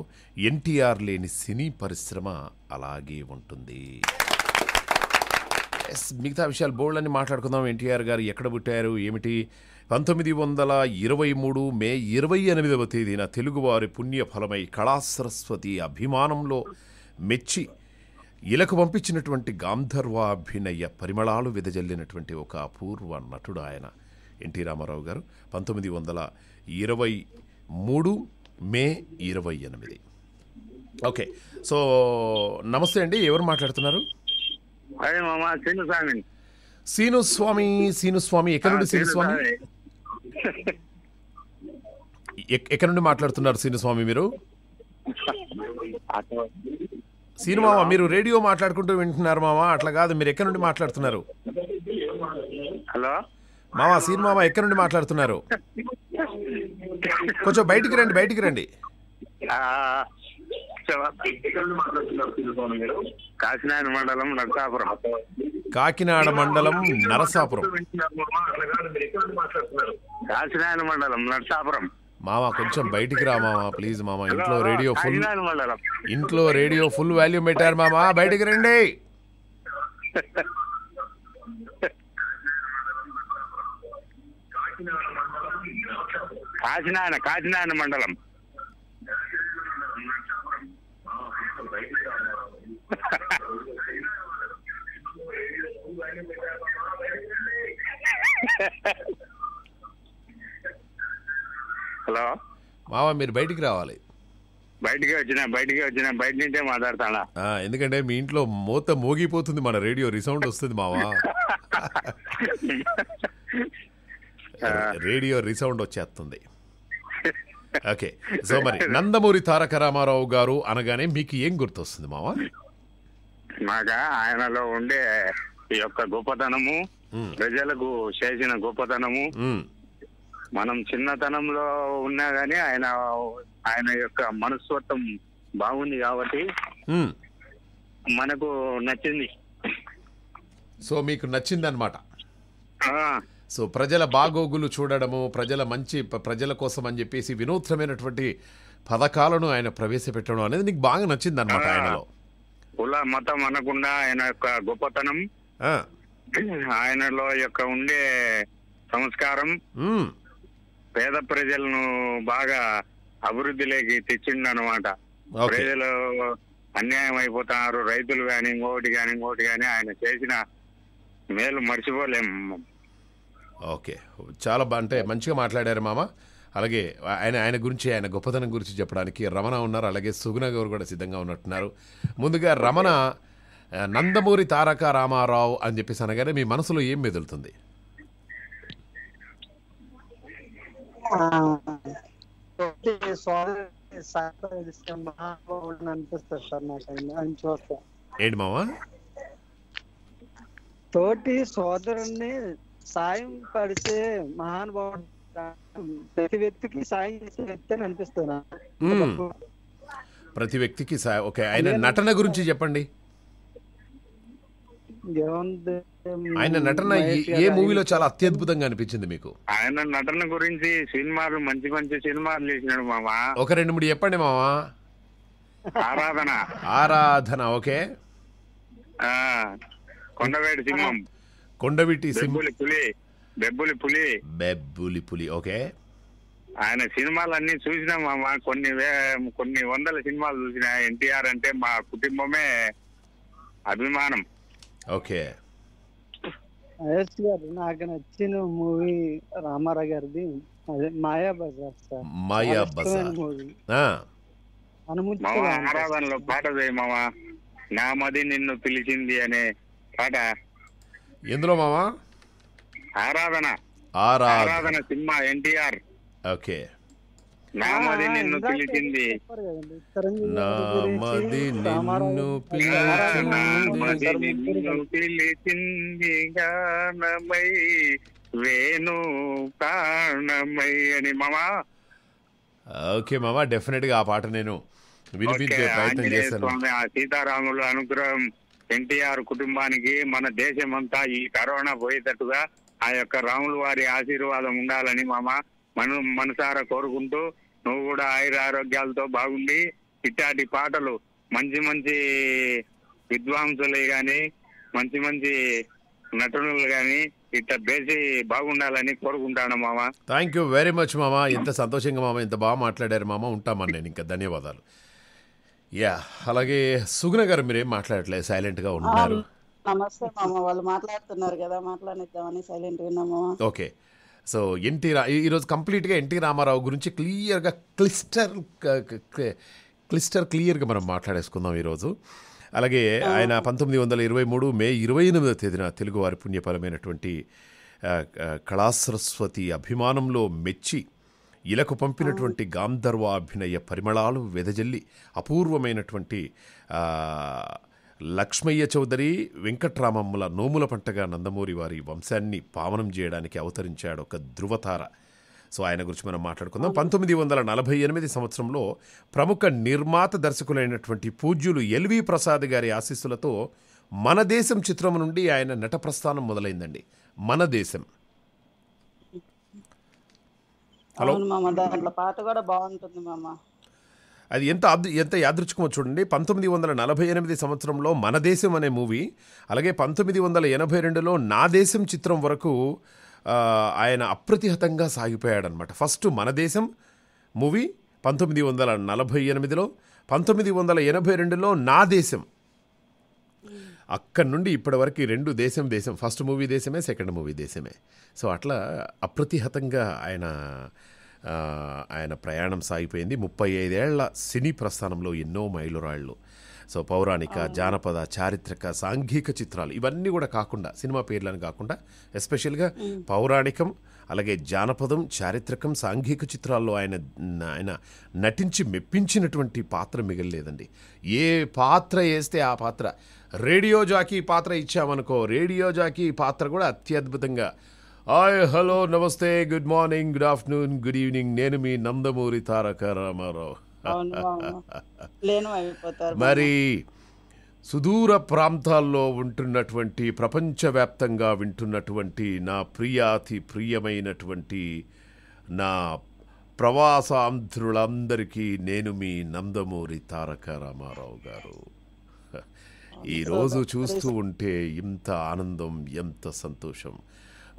[SPEAKER 1] ఎన్టీఆర్ లేని సినీ పరిశ్రమ అలాగే ఉంటుంది మిగతా విషయాలు బోల్డ్ అని మాట్లాడుకుందాం ఎన్టీఆర్ గారు ఎక్కడ పుట్టారు ఏమిటి పంతొమ్మిది వందల ఇరవై మూడు మే ఇరవై ఎనిమిదవ తేదీన తెలుగువారి పుణ్యఫలమై కళాసరస్వతి అభిమానంలో మెచ్చి ఇలకు పంపించినటువంటి గాంధర్వాభినయ పరిమళాలు విదజల్లినటువంటి ఒక అపూర్వ నటుడు ఆయన ఎన్టీ రామారావు గారు పంతొమ్మిది వందల ఇరవై మూడు మే ఇరవై ఎనిమిది ఓకే సో నమస్తే అండి ఎవరు మాట్లాడుతున్నారు సీను స్వామి ఎక్కడ నుండి స్వామి ఎక్కడి నుండి మాట్లాడుతున్నారు సీనుస్వామి మీరు
[SPEAKER 2] సీను మీరు
[SPEAKER 1] రేడియో మాట్లాడుకుంటూ వింటున్నారు మామ అట్లా కాదు మీరు ఎక్కడి నుండి మాట్లాడుతున్నారు హలో మామ సీను ఎక్కడి నుండి మాట్లాడుతున్నారు కొంచెం బయటికి రండి బయటికి రండి
[SPEAKER 2] కాకినాడ మండలం నరసాపురం
[SPEAKER 1] కాకినాడ మండలం నరసాపురం
[SPEAKER 2] కాశీనాయన మండలం నర్సాపురం
[SPEAKER 1] మామ కొంచెం బయటికి రా మామా ప్లీజ్ మామ ఇంట్లో రేడియో ఫుల్ మండలం ఇంట్లో రేడియో ఫుల్ వాల్యూమ్ పెట్టారు మామా బయటికి రండి
[SPEAKER 2] కాచినాయన కాచినాయన మండలం Ha
[SPEAKER 1] ha ha. హలో మావా మీరు బయటికి రావాలి బయటికి
[SPEAKER 2] వచ్చిన బయటికి వచ్చిన బయట నుంచే మాట్లాడతానా
[SPEAKER 1] ఎందుకంటే మీ ఇంట్లో మూత మోగిపోతుంది మన రేడియో రిసౌండ్ వస్తుంది మావా రేడియో రిసౌండ్ వచ్చేస్తుంది ఓకే సో మరి నందమూరి తారక రామారావు గారు అనగానే మీకు ఏం గుర్తొస్తుంది మావా
[SPEAKER 2] మాగా ఆయనలో ఉండే ఈ యొక్క గొప్పతనము ప్రజలకు చేసిన గొప్పతనము మనం చిన్నతనంలో ఉన్నా గానీ ఆయన ఆయన యొక్క మనస్తత్వం బాగుంది కాబట్టి మనకు నచ్చింది
[SPEAKER 1] సో మీకు నచ్చింది అనమాట సో ప్రజల బాగోగులు చూడడము ప్రజల మంచి ప్రజల కోసం అని చెప్పేసి వినూత్నమైనటువంటి పథకాలను ఆయన ప్రవేశపెట్టడం అనేది నీకు బాగా నచ్చింది అనమాట ఆయనలో
[SPEAKER 2] కుల మతం అనకుండా ఆయన యొక్క గొప్పతనం ఆయనలో యొక్క ఉండే సంస్కారం పేద ప్రజలను బాగా అభివృద్ధిలోకి తెచ్చిండు అనమాట ప్రజలు అన్యాయం అయిపోతున్నారు రైతులు కానీ ఇంకోటి కానీ ఇంకోటి కానీ ఆయన చేసిన మేలు మర్చిపోలేము
[SPEAKER 1] ఓకే చాలా అంటే మంచిగా మాట్లాడారు మామ అలాగే ఆయన ఆయన గురించి ఆయన గొప్పతనం గురించి చెప్పడానికి రమణ ఉన్నారు అలాగే సుగుణ గారు కూడా సిద్ధంగా ఉన్నట్టున్నారు ముందుగా రమణ నందమూరి తారక రామారావు అని చెప్పేసి అనగానే మీ మనసులో ఏం మెదులుతుంది
[SPEAKER 5] అనిపిస్తుంది సార్ నాకు
[SPEAKER 1] ఏంటి మావా తోటి సోదరుణ్ణి
[SPEAKER 3] సాయం పడితే మహానుభావుడు ప్రతి వ్యక్తికి సాయం చేసే
[SPEAKER 4] వ్యక్తి అని అనిపిస్తున్నా
[SPEAKER 1] ప్రతి వ్యక్తికి సాయం ఓకే ఆయన నటన గురించి చెప్పండి
[SPEAKER 4] ఏముంది
[SPEAKER 2] ఆయన నటన ఏ మూవీలో
[SPEAKER 1] చాలా అత్యద్భుతంగా అనిపించింది మీకు
[SPEAKER 2] ఆయన నటన గురించి సినిమాలు మంచి మంచి సినిమాలు చేసినాడు మామా
[SPEAKER 1] ఒక రెండు మూడు చెప్పండి మామా ఆరాధన ఆరాధన ఓకే
[SPEAKER 2] కొండవేటి సింహం
[SPEAKER 1] కొండవీటి సింహం
[SPEAKER 2] పులి బెబ్బులి పులి
[SPEAKER 1] బెబ్బులి పులి ఓకే
[SPEAKER 2] ఆయన సినిమాలు అన్ని చూసినా మామా కొన్ని కొన్ని వందల సినిమాలు చూసిన ఎన్టీఆర్ అంటే మా కుటుంబమే అభిమానం
[SPEAKER 1] ఓకే
[SPEAKER 5] మహేష్ గారు నాకు నచ్చిన మూవీ రామారావు గారిది అదే మాయా బజార్ సార్
[SPEAKER 2] మాయా బజార్ మూవీ ఆరాధనలో పాట మామా నా మది నిన్ను పిలిచింది అనే పాట ఎందులో మామా ఆరాధన
[SPEAKER 1] ఆరాధన
[SPEAKER 2] సినిమా ఎన్టీఆర్ ఓకే నామది నిన్ను పిలిచింది నిన్ను పిలిచింది గానమై వేణు ప్రాణమై అని మామా
[SPEAKER 1] ఓకే మామా డెఫినెట్ గా ఆ పాట నేను వినిపించే ప్రయత్నం చేస్తాను
[SPEAKER 2] సీతారాముల అనుగ్రహం ఎన్టీఆర్ కుటుంబానికి మన దేశం అంతా ఈ కరోనా పోయేటట్టుగా ఆ యొక్క రాముల వారి ఆశీర్వాదం ఉండాలని మామ మన మనసారా కోరుకుంటూ నువ్వు కూడా ఆయుర ఆరోగ్యాలతో బాగుండి ఇట్టాటి పాటలు మంచి మంచి విద్వాంసులు కానీ మంచి మంచి నటులు కానీ ఇట్లా బేసి బాగుండాలని కోరుకుంటాను మామ
[SPEAKER 1] థ్యాంక్ యూ వెరీ మచ్ మామ ఎంత సంతోషంగా మామ ఇంత బాగా మాట్లాడారు మామ ఉంటామని నేను ఇంకా ధన్యవాదాలు యా అలాగే సుగుణ గారు మీరేం మాట్లాడట్లేదు గా ఉన్నారు
[SPEAKER 3] నమస్తే మామ వాళ్ళు మాట్లాడుతున్నారు కదా మాట్లాడిద్దామని సైలెంట్ విన్నామా
[SPEAKER 1] ఓకే సో ఎన్టీ రా ఈరోజు కంప్లీట్గా ఎన్టీ రామారావు గురించి క్లియర్గా క్లిస్టర్ క్లిస్టర్ క్లియర్గా మనం మాట్లాడేసుకుందాం ఈరోజు అలాగే ఆయన పంతొమ్మిది వందల ఇరవై మూడు మే ఇరవై ఎనిమిదో తేదీన తెలుగువారి పుణ్యపరమైనటువంటి కళాసరస్వతి అభిమానంలో మెచ్చి ఇలకు పంపినటువంటి గాంధర్వాభినయ పరిమళాలు వెదజల్లి అపూర్వమైనటువంటి లక్ష్మయ్య చౌదరి వెంకట్రామమ్మల నోముల పంటగా నందమూరి వారి వంశాన్ని పావనం చేయడానికి అవతరించాడు ఒక ధృవతార సో ఆయన గురించి మనం మాట్లాడుకుందాం పంతొమ్మిది వందల నలభై ఎనిమిది సంవత్సరంలో ప్రముఖ నిర్మాత దర్శకులైనటువంటి పూజ్యులు ఎల్వి ప్రసాద్ గారి ఆశీస్సులతో మన దేశం చిత్రం నుండి ఆయన నట ప్రస్థానం మొదలైందండి మన దేశం హలో
[SPEAKER 3] పాట కూడా బాగుంటుంది మామ
[SPEAKER 1] అది ఎంత ఎంత యాదృచ్ఛకమో చూడండి పంతొమ్మిది వందల నలభై ఎనిమిది సంవత్సరంలో మన దేశం అనే మూవీ అలాగే పంతొమ్మిది వందల ఎనభై రెండులో నా దేశం చిత్రం వరకు ఆయన అప్రతిహతంగా సాగిపోయాడనమాట ఫస్ట్ మన దేశం మూవీ పంతొమ్మిది వందల నలభై ఎనిమిదిలో పంతొమ్మిది వందల ఎనభై రెండులో నా దేశం అక్కడి నుండి ఇప్పటి వరకు రెండు దేశం దేశం ఫస్ట్ మూవీ దేశమే సెకండ్ మూవీ దేశమే సో అట్లా అప్రతిహతంగా ఆయన ఆయన ప్రయాణం సాగిపోయింది ముప్పై ఐదేళ్ల సినీ ప్రస్థానంలో ఎన్నో మైలురాళ్ళు సో పౌరాణిక జానపద చారిత్రక సాంఘిక చిత్రాలు ఇవన్నీ కూడా కాకుండా సినిమా పేర్లను కాకుండా ఎస్పెషల్గా పౌరాణికం అలాగే జానపదం చారిత్రకం సాంఘిక చిత్రాల్లో ఆయన ఆయన నటించి మెప్పించినటువంటి పాత్ర మిగలలేదండి ఏ పాత్ర వేస్తే ఆ పాత్ర రేడియో జాకీ పాత్ర ఇచ్చామనుకో రేడియో జాకీ పాత్ర కూడా అత్యద్భుతంగా హాయ్ హలో నమస్తే good morning good afternoon good evening నేను మీ నందమూరి తారక
[SPEAKER 3] రామారావు మరి
[SPEAKER 1] సుదూర ప్రాంతాల్లో ఉంటున్నటువంటి ప్రపంచవ్యాప్తంగా వింటున్నటువంటి నా ప్రియాతి ప్రియమైనటువంటి నా ప్రవాసాంధ్రులందరికీ నేను మీ నందమూరి తారక రామారావు గారు ఈరోజు చూస్తూ ఉంటే ఇంత ఆనందం ఎంత సంతోషం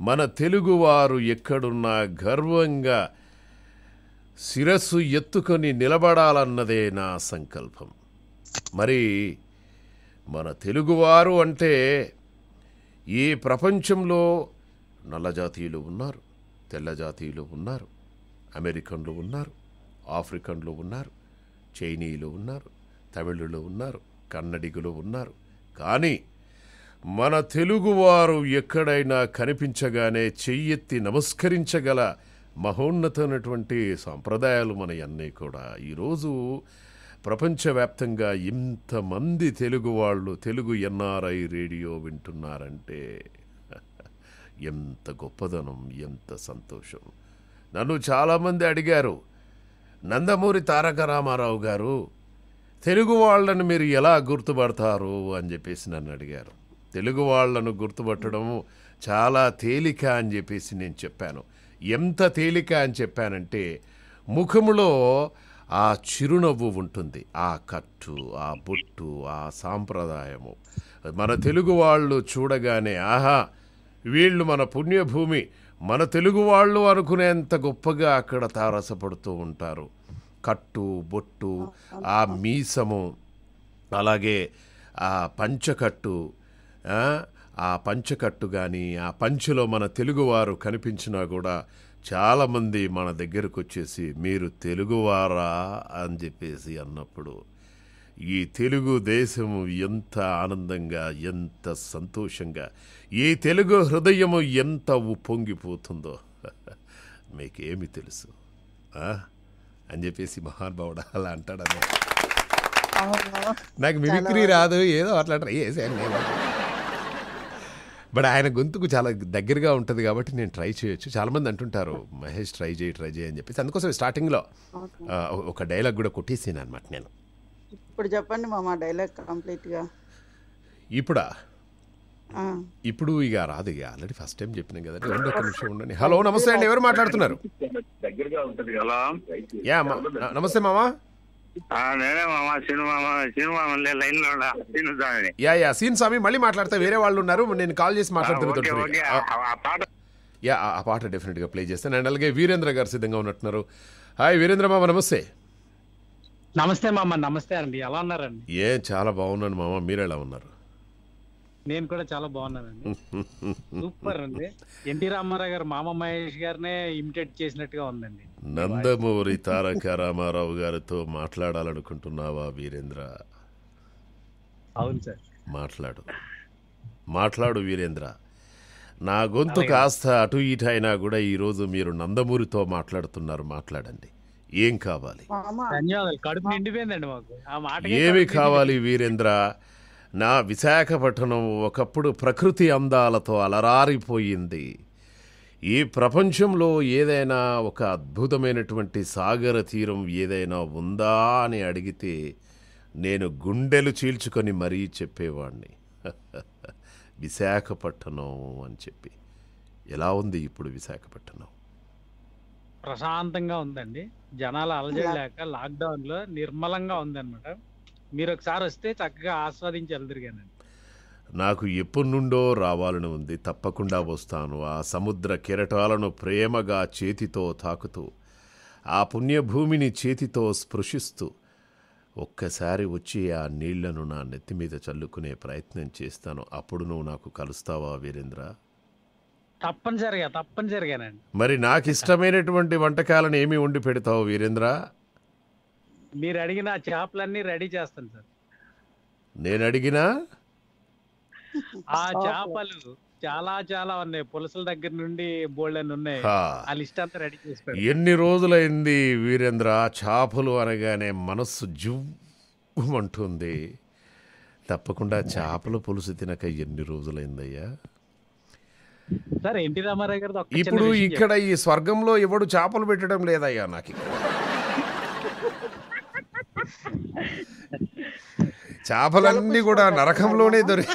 [SPEAKER 1] మన తెలుగువారు ఎక్కడున్నా గర్వంగా శిరస్సు ఎత్తుకొని నిలబడాలన్నదే నా సంకల్పం మరి మన తెలుగువారు అంటే ఈ ప్రపంచంలో నల్లజాతీయులు ఉన్నారు తెల్లజాతీయులు ఉన్నారు అమెరికన్లు ఉన్నారు ఆఫ్రికన్లు ఉన్నారు చైనీయులు ఉన్నారు తమిళులు ఉన్నారు కన్నడిగులు ఉన్నారు కానీ మన తెలుగువారు ఎక్కడైనా కనిపించగానే చెయ్యెత్తి నమస్కరించగల మహోన్నతమైనటువంటి సాంప్రదాయాలు మన అన్నీ కూడా ఈరోజు ప్రపంచవ్యాప్తంగా ఇంతమంది తెలుగు వాళ్ళు తెలుగు ఎన్ఆర్ఐ రేడియో వింటున్నారంటే ఎంత గొప్పదనం ఎంత సంతోషం నన్ను చాలామంది అడిగారు నందమూరి తారక రామారావు గారు తెలుగు వాళ్ళని మీరు ఎలా గుర్తుపడతారు అని చెప్పేసి నన్ను అడిగారు తెలుగు వాళ్లను గుర్తుపట్టడము చాలా తేలిక అని చెప్పేసి నేను చెప్పాను ఎంత తేలిక అని చెప్పానంటే ముఖములో ఆ చిరునవ్వు ఉంటుంది ఆ కట్టు ఆ బొట్టు ఆ సాంప్రదాయము మన తెలుగు వాళ్ళు చూడగానే ఆహా వీళ్ళు మన పుణ్యభూమి మన తెలుగు వాళ్ళు అనుకునేంత గొప్పగా అక్కడ తారసపడుతూ ఉంటారు కట్టు బొట్టు ఆ మీసము అలాగే ఆ పంచకట్టు ఆ పంచకట్టు కానీ ఆ పంచులో మన తెలుగువారు కనిపించినా కూడా చాలామంది మన దగ్గరకు వచ్చేసి మీరు తెలుగువారా అని చెప్పేసి అన్నప్పుడు ఈ తెలుగు దేశము ఎంత ఆనందంగా ఎంత సంతోషంగా ఈ తెలుగు హృదయము ఎంత ఉప్పొంగిపోతుందో మీకేమి తెలుసు అని చెప్పేసి మహానుభావుడు అలా అంటాడు నాకు మిమిక్రీ రాదు ఏదో అట్లా ట్రై చేశాను బట్ ఆయన గొంతుకు చాలా దగ్గరగా ఉంటుంది కాబట్టి నేను ట్రై చేయొచ్చు చాలామంది అంటుంటారు మహేష్ ట్రై చేయి ట్రై చేయి అని చెప్పేసి అందుకోసం స్టార్టింగ్లో ఒక డైలాగ్ కూడా కొట్టేసాను అనమాట నేను
[SPEAKER 3] ఇప్పుడు చెప్పండి మామ డైలాగ్ కంప్లీట్గా
[SPEAKER 1] ఇప్పుడా ఇప్పుడు ఇక రాదు ఇక ఆల్రెడీ ఫస్ట్ టైం చెప్పిన కదండి రెండు ఒక నిమిషం ఉండండి హలో నమస్తే అండి ఎవరు మాట్లాడుతున్నారు
[SPEAKER 2] దగ్గరగా
[SPEAKER 1] యా నమస్తే మామా యా యా సీన్ స్వామి మళ్ళీ మాట్లాడితే వేరే వాళ్ళు ఉన్నారు నేను కాల్ చేసి మాట్లాడుతున్నా యా ఆ పాట డెఫినెట్ గా ప్లే చేస్తాను అండ్ అలాగే వీరేంద్ర గారు సిద్ధంగా ఉన్నట్టున్నారు హాయ్ వీరేంద్ర మామ నమస్తే నమస్తే మామ నమస్తే అండి ఎలా ఉన్నారండి ఏ చాలా బాగున్నాను మామ మీరు ఎలా ఉన్నారు
[SPEAKER 5] నేను కూడా చాలా బాగున్నానండి సూపర్ అండి ఎన్టీ రామారావు గారు మామ మహేష్ గారినే ఇమిటేట్ చేసినట్టుగా ఉందండి
[SPEAKER 1] నందమూరి తారక రామారావు గారితో మాట్లాడాలనుకుంటున్నావా వీరేంద్ర అవును సార్ మాట్లాడు మాట్లాడు వీరేంద్ర నా గొంతు కాస్త అటు ఇటు అయినా కూడా ఈరోజు మీరు నందమూరితో మాట్లాడుతున్నారు మాట్లాడండి ఏం కావాలి
[SPEAKER 5] ఏమి కావాలి
[SPEAKER 1] వీరేంద్ర నా విశాఖపట్నం ఒకప్పుడు ప్రకృతి అందాలతో అలరారిపోయింది ఈ ప్రపంచంలో ఏదైనా ఒక అద్భుతమైనటువంటి సాగర తీరం ఏదైనా ఉందా అని అడిగితే నేను గుండెలు చీల్చుకొని మరీ చెప్పేవాణ్ణి విశాఖపట్టణం అని చెప్పి ఎలా ఉంది ఇప్పుడు విశాఖపట్టణం
[SPEAKER 5] ప్రశాంతంగా ఉందండి జనాలు అలజడి లేక లాక్డౌన్లో నిర్మలంగా ఉందన్నమాట మీరు ఒకసారి వస్తే చక్కగా ఆస్వాదించి వెళ్దురుగానండి
[SPEAKER 1] నాకు ఎప్పటి నుండో రావాలని ఉంది తప్పకుండా వస్తాను ఆ సముద్ర కిరటాలను ప్రేమగా చేతితో తాకుతూ ఆ పుణ్యభూమిని చేతితో స్పృశిస్తూ ఒక్కసారి వచ్చి ఆ నీళ్లను నా నెత్తి మీద చల్లుకునే ప్రయత్నం చేస్తాను అప్పుడు నువ్వు నాకు కలుస్తావా వీరేంద్ర
[SPEAKER 5] తప్పనిసరిగా తప్పనిసరిగానండి
[SPEAKER 1] మరి నాకు ఇష్టమైనటువంటి వంటకాలను ఏమి వండి పెడతావు వీరేంద్ర
[SPEAKER 5] మీరు అడిగిన చేపలన్నీ రెడీ చేస్తాను సార్ నేను అడిగిన ఆ చేపలు చాలా చాలా ఉన్నాయి పులసల దగ్గర నుండి బోల్డ్ ఉన్నాయి ఆ లిస్ట్ అంతా రెడీ చేసి ఎన్ని
[SPEAKER 1] రోజులైంది వీరేంద్ర చేపలు అనగానే మనస్సు జువ్వమంటుంది తప్పకుండా చేపలు పులుసు తినక ఎన్ని రోజులైందయ్యా సార్ ఎన్టీ రామారావు గారు ఇప్పుడు ఇక్కడ ఈ స్వర్గంలో ఎవడు చేపలు పెట్టడం లేదయ్యా నాకు ఇక్కడ చేపలన్నీ కూడా నరకంలోనే దొరికి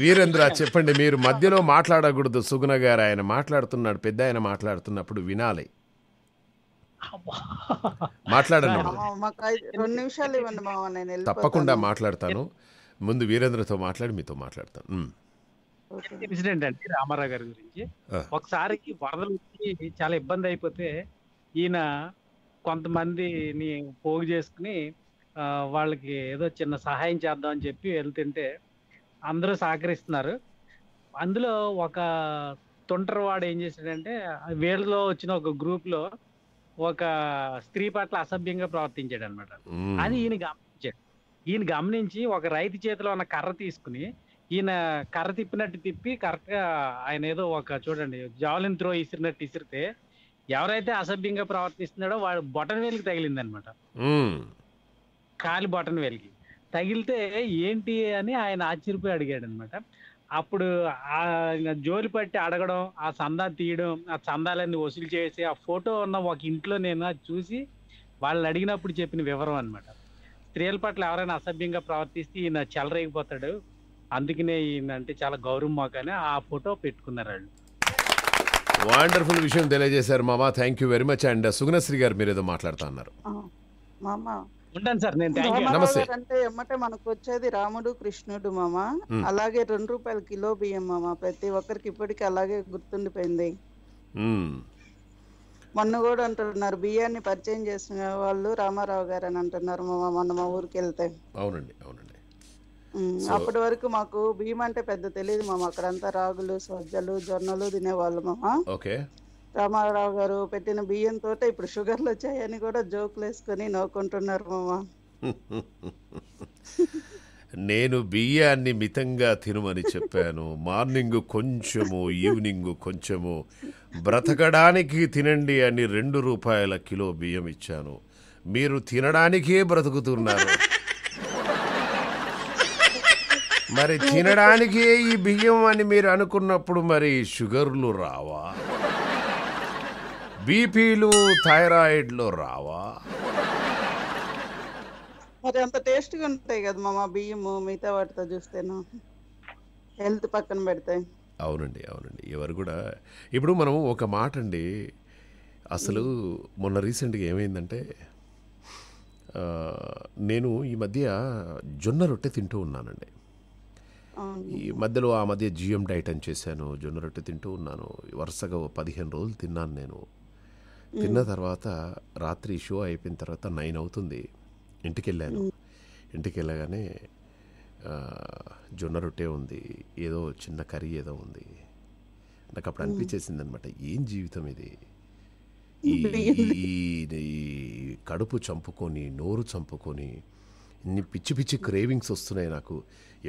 [SPEAKER 1] వీరేంద్ర చెప్పండి మీరు మధ్యలో మాట్లాడకూడదు సుగుణ గారు ఆయన మాట్లాడుతున్నాడు పెద్ద ఆయన మాట్లాడుతున్నప్పుడు వినాలి మాట్లాడండి తప్పకుండా మాట్లాడతాను ముందు వీరేంద్రతో మాట్లాడి మీతో మాట్లాడతాను
[SPEAKER 5] ఇన్సిడెంట్ అండి రామారావు గారి గురించి ఒకసారి వరదలు చాలా ఇబ్బంది అయిపోతే ఈయన కొంతమందిని పోగు చేసుకుని వాళ్ళకి ఏదో చిన్న సహాయం చేద్దాం అని చెప్పి వెళ్తుంటే అందరూ సహకరిస్తున్నారు అందులో ఒక తుంటరవాడు ఏం చేశాడంటే వీళ్ళలో వచ్చిన ఒక గ్రూప్ లో ఒక స్త్రీ పట్ల అసభ్యంగా ప్రవర్తించాడు అనమాట అది ఈయన గమనించాడు ఈయన గమనించి ఒక రైతు చేతిలో ఉన్న కర్ర తీసుకుని ఈయన కర్ర తిప్పినట్టు తిప్పి కరెక్ట్ గా ఆయన ఏదో ఒక చూడండి జావలిన్ త్రో ఇసిరినట్టు ఇసిరితే ఎవరైతే అసభ్యంగా ప్రవర్తిస్తున్నాడో వాడు బొటన్ వేలికి తగిలింది అనమాట కాలి బొటన్ వేలికి తగిలితే ఏంటి అని ఆయన ఆశ్చర్యపోయి అడిగాడు అనమాట అప్పుడు ఆ జోలి పట్టి అడగడం ఆ చందా తీయడం ఆ చందాలన్నీ వసూలు చేసి ఆ ఫోటో ఉన్న ఒక ఇంట్లో నేను అది చూసి వాళ్ళు అడిగినప్పుడు చెప్పిన వివరం అనమాట స్త్రీల పట్ల ఎవరైనా అసభ్యంగా ప్రవర్తిస్తే ఈయన చెలరేగిపోతాడు అందుకనే ఈయన అంటే చాలా గౌరవం మాకని ఆ ఫోటో పెట్టుకున్నారు వాళ్ళు
[SPEAKER 1] వండర్ఫుల్ విషయం తెలియజేశారు మామ thank you very much and Sugunasri గారు మీరు ఏదో మాట్లాడుతా అన్నారు
[SPEAKER 5] ఉంటాను సార్ నేను
[SPEAKER 3] అంటే ఎమ్మటే మనకు వచ్చేది రాముడు కృష్ణుడు మామ అలాగే రెండు రూపాయల కిలో బియ్యం మామ ప్రతి ఒక్కరికి ఇప్పటికీ అలాగే గుర్తుండిపోయింది మొన్న కూడా అంటున్నారు బియ్యాన్ని పరిచయం చేసిన వాళ్ళు రామారావు గారు అని అంటున్నారు మామ మొన్న మా ఊరికి వెళ్తే
[SPEAKER 1] అవునండి అవునండి
[SPEAKER 3] అప్పటి వరకు మాకు బియ్యం అంటే పెద్ద తెలియదు మామ అక్కడ అంతా రాగులు సజ్జలు జొన్నలు తినేవాళ్ళు మామ ఓకే రామారావు గారు పెట్టిన బియ్యం తోట ఇప్పుడు షుగర్లు వచ్చాయని కూడా జోకులు వేసుకొని నోకుంటున్నారు మామ
[SPEAKER 1] నేను బియ్యాన్ని మితంగా తినమని చెప్పాను మార్నింగ్ కొంచెము ఈవినింగ్ కొంచెము బ్రతకడానికి తినండి అని రెండు రూపాయల కిలో బియ్యం ఇచ్చాను మీరు తినడానికే బ్రతుకుతున్నారు మరి తినడానికి ఈ బియ్యం అని మీరు అనుకున్నప్పుడు మరి షుగర్లు రావా బీపీలు థైరాయిడ్లు రావా
[SPEAKER 3] మరి అంత టేస్ట్గా ఉంటాయి కదా మా బియ్యం మిగతా వాటితో చూస్తేను హెల్త్ పక్కన పెడతాయి
[SPEAKER 1] అవునండి అవునండి ఎవరు కూడా ఇప్పుడు మనం ఒక మాట అండి అసలు మొన్న రీసెంట్గా ఏమైందంటే నేను ఈ మధ్య జొన్న రొట్టె తింటూ ఉన్నానండి ఈ మధ్యలో ఆ మధ్య జిఎం డైట్ అని చేశాను జొన్న రొట్టె తింటూ ఉన్నాను వరుసగా పదిహేను రోజులు తిన్నాను నేను తిన్న తర్వాత రాత్రి షో అయిపోయిన తర్వాత నైన్ అవుతుంది ఇంటికి వెళ్ళాను ఇంటికి వెళ్ళగానే జొన్న రొట్టె ఉంది ఏదో చిన్న కర్రీ ఏదో ఉంది నాకు అప్పుడు అనిపించేసింది అనమాట ఏం జీవితం ఇది ఈ కడుపు చంపుకొని నోరు చంపుకొని ఇన్ని పిచ్చి పిచ్చి క్రేవింగ్స్ వస్తున్నాయి నాకు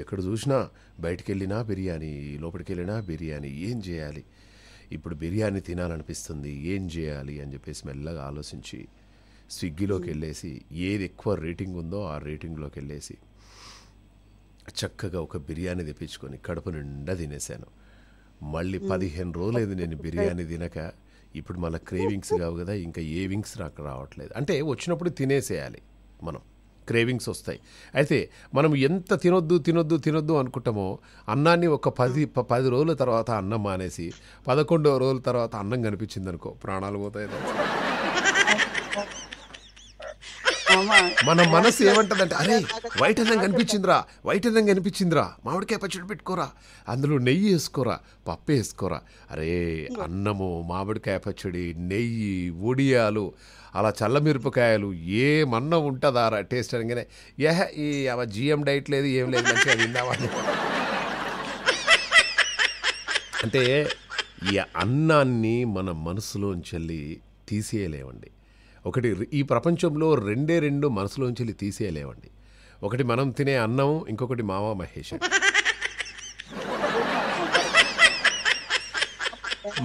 [SPEAKER 1] ఎక్కడ చూసినా బయటికి వెళ్ళినా బిర్యానీ లోపలికి వెళ్ళినా బిర్యానీ ఏం చేయాలి ఇప్పుడు బిర్యానీ తినాలనిపిస్తుంది ఏం చేయాలి అని చెప్పేసి మెల్లగా ఆలోచించి స్విగ్గీలోకి వెళ్ళేసి ఏది ఎక్కువ రేటింగ్ ఉందో ఆ రేటింగ్లోకి వెళ్ళేసి చక్కగా ఒక బిర్యానీ తెప్పించుకొని కడుపు నిండా తినేసాను మళ్ళీ పదిహేను రోజులైంది నేను బిర్యానీ తినక ఇప్పుడు మళ్ళీ క్రేవింగ్స్ కావు కదా ఇంకా ఏ వింగ్స్ నాకు రావట్లేదు అంటే వచ్చినప్పుడు తినేసేయాలి మనం క్రేవింగ్స్ వస్తాయి అయితే మనం ఎంత తినొద్దు తినొద్దు తినొద్దు అనుకుంటామో అన్నాన్ని ఒక పది పది రోజుల తర్వాత అన్నం మానేసి పదకొండవ రోజుల తర్వాత అన్నం కనిపించింది అనుకో ప్రాణాలు పోతాయి మన మనసు ఏమంటదంటే అరే వైట్ అన్నం కనిపించిందిరా వైట్ అన్నం కనిపించిందిరా మామిడికాయ పచ్చడి పెట్టుకోరా అందులో నెయ్యి వేసుకోరా పప్పు వేసుకోరా అరే అన్నము మామిడికాయ పచ్చడి నెయ్యి ఒడియాలు అలా చల్లమిరపకాయలు ఏమన్నా ఉంటుందా రా టేస్ట్ అనగానే ఏహ ఈ అవ జిఎం డైట్ లేదు ఏం లేదు అంటే అది అంటే ఈ అన్నాన్ని మన మనసులోంచెల్లి తీసేయలేమండి ఒకటి ఈ ప్రపంచంలో రెండే రెండు మనసులోంచి తీసేయలేవండి ఒకటి మనం తినే అన్నం ఇంకొకటి మామ మహేష్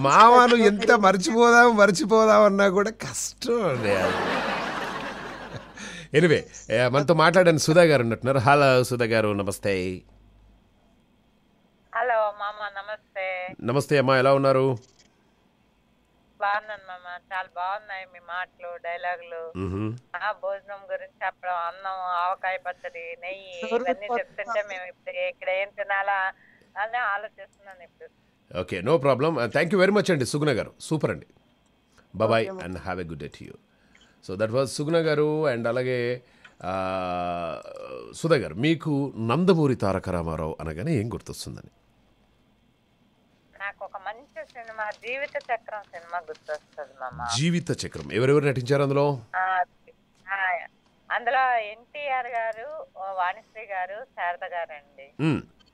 [SPEAKER 1] మావాను ఎంత మర్చిపోదాం మర్చిపోదాం అన్నా కూడా కష్టం ఎనివే మనతో మాట్లాడాను సుధా గారు ఉన్నట్టున్నారు హలో సుధా గారు నమస్తే
[SPEAKER 6] హలో మామ నమస్తే
[SPEAKER 1] నమస్తే అమ్మా ఎలా ఉన్నారు
[SPEAKER 6] బాగున్నాను మామ చాలా బాగున్నాయి మీ
[SPEAKER 1] మాటలు డైలాగులు ఆ భోజనం గురించి చెప్పడం
[SPEAKER 4] అన్నం ఆవకాయ పచ్చడి నెయ్యి ఇవన్నీ చెప్తుంటే
[SPEAKER 6] మేము ఇప్పుడు ఇక్కడ ఏం తినాలా అని ఆలోచిస్తున్నాను ఇప్పుడు
[SPEAKER 1] okay no problem thank you very much అండి సుగుణ గారు సూపర్ అండి బాబాయ్ and have a good day to you so that was Suguna గారు అండ్ అలాగే uh, సుధా గారు మీకు నందమూరి తారక రామారావు అనగానే ఏం గుర్తొస్తుందని
[SPEAKER 6] నాకు ఒక మంచి సినిమా జీవిత చక్రం సినిమా గుర్తొస్తుంది మామ
[SPEAKER 1] జీవిత చక్రం ఎవరెవరు నటించారు అందులో
[SPEAKER 6] అందులో ఎన్టీఆర్ గారు వాణిశ్రీ గారు శారద గారు అండి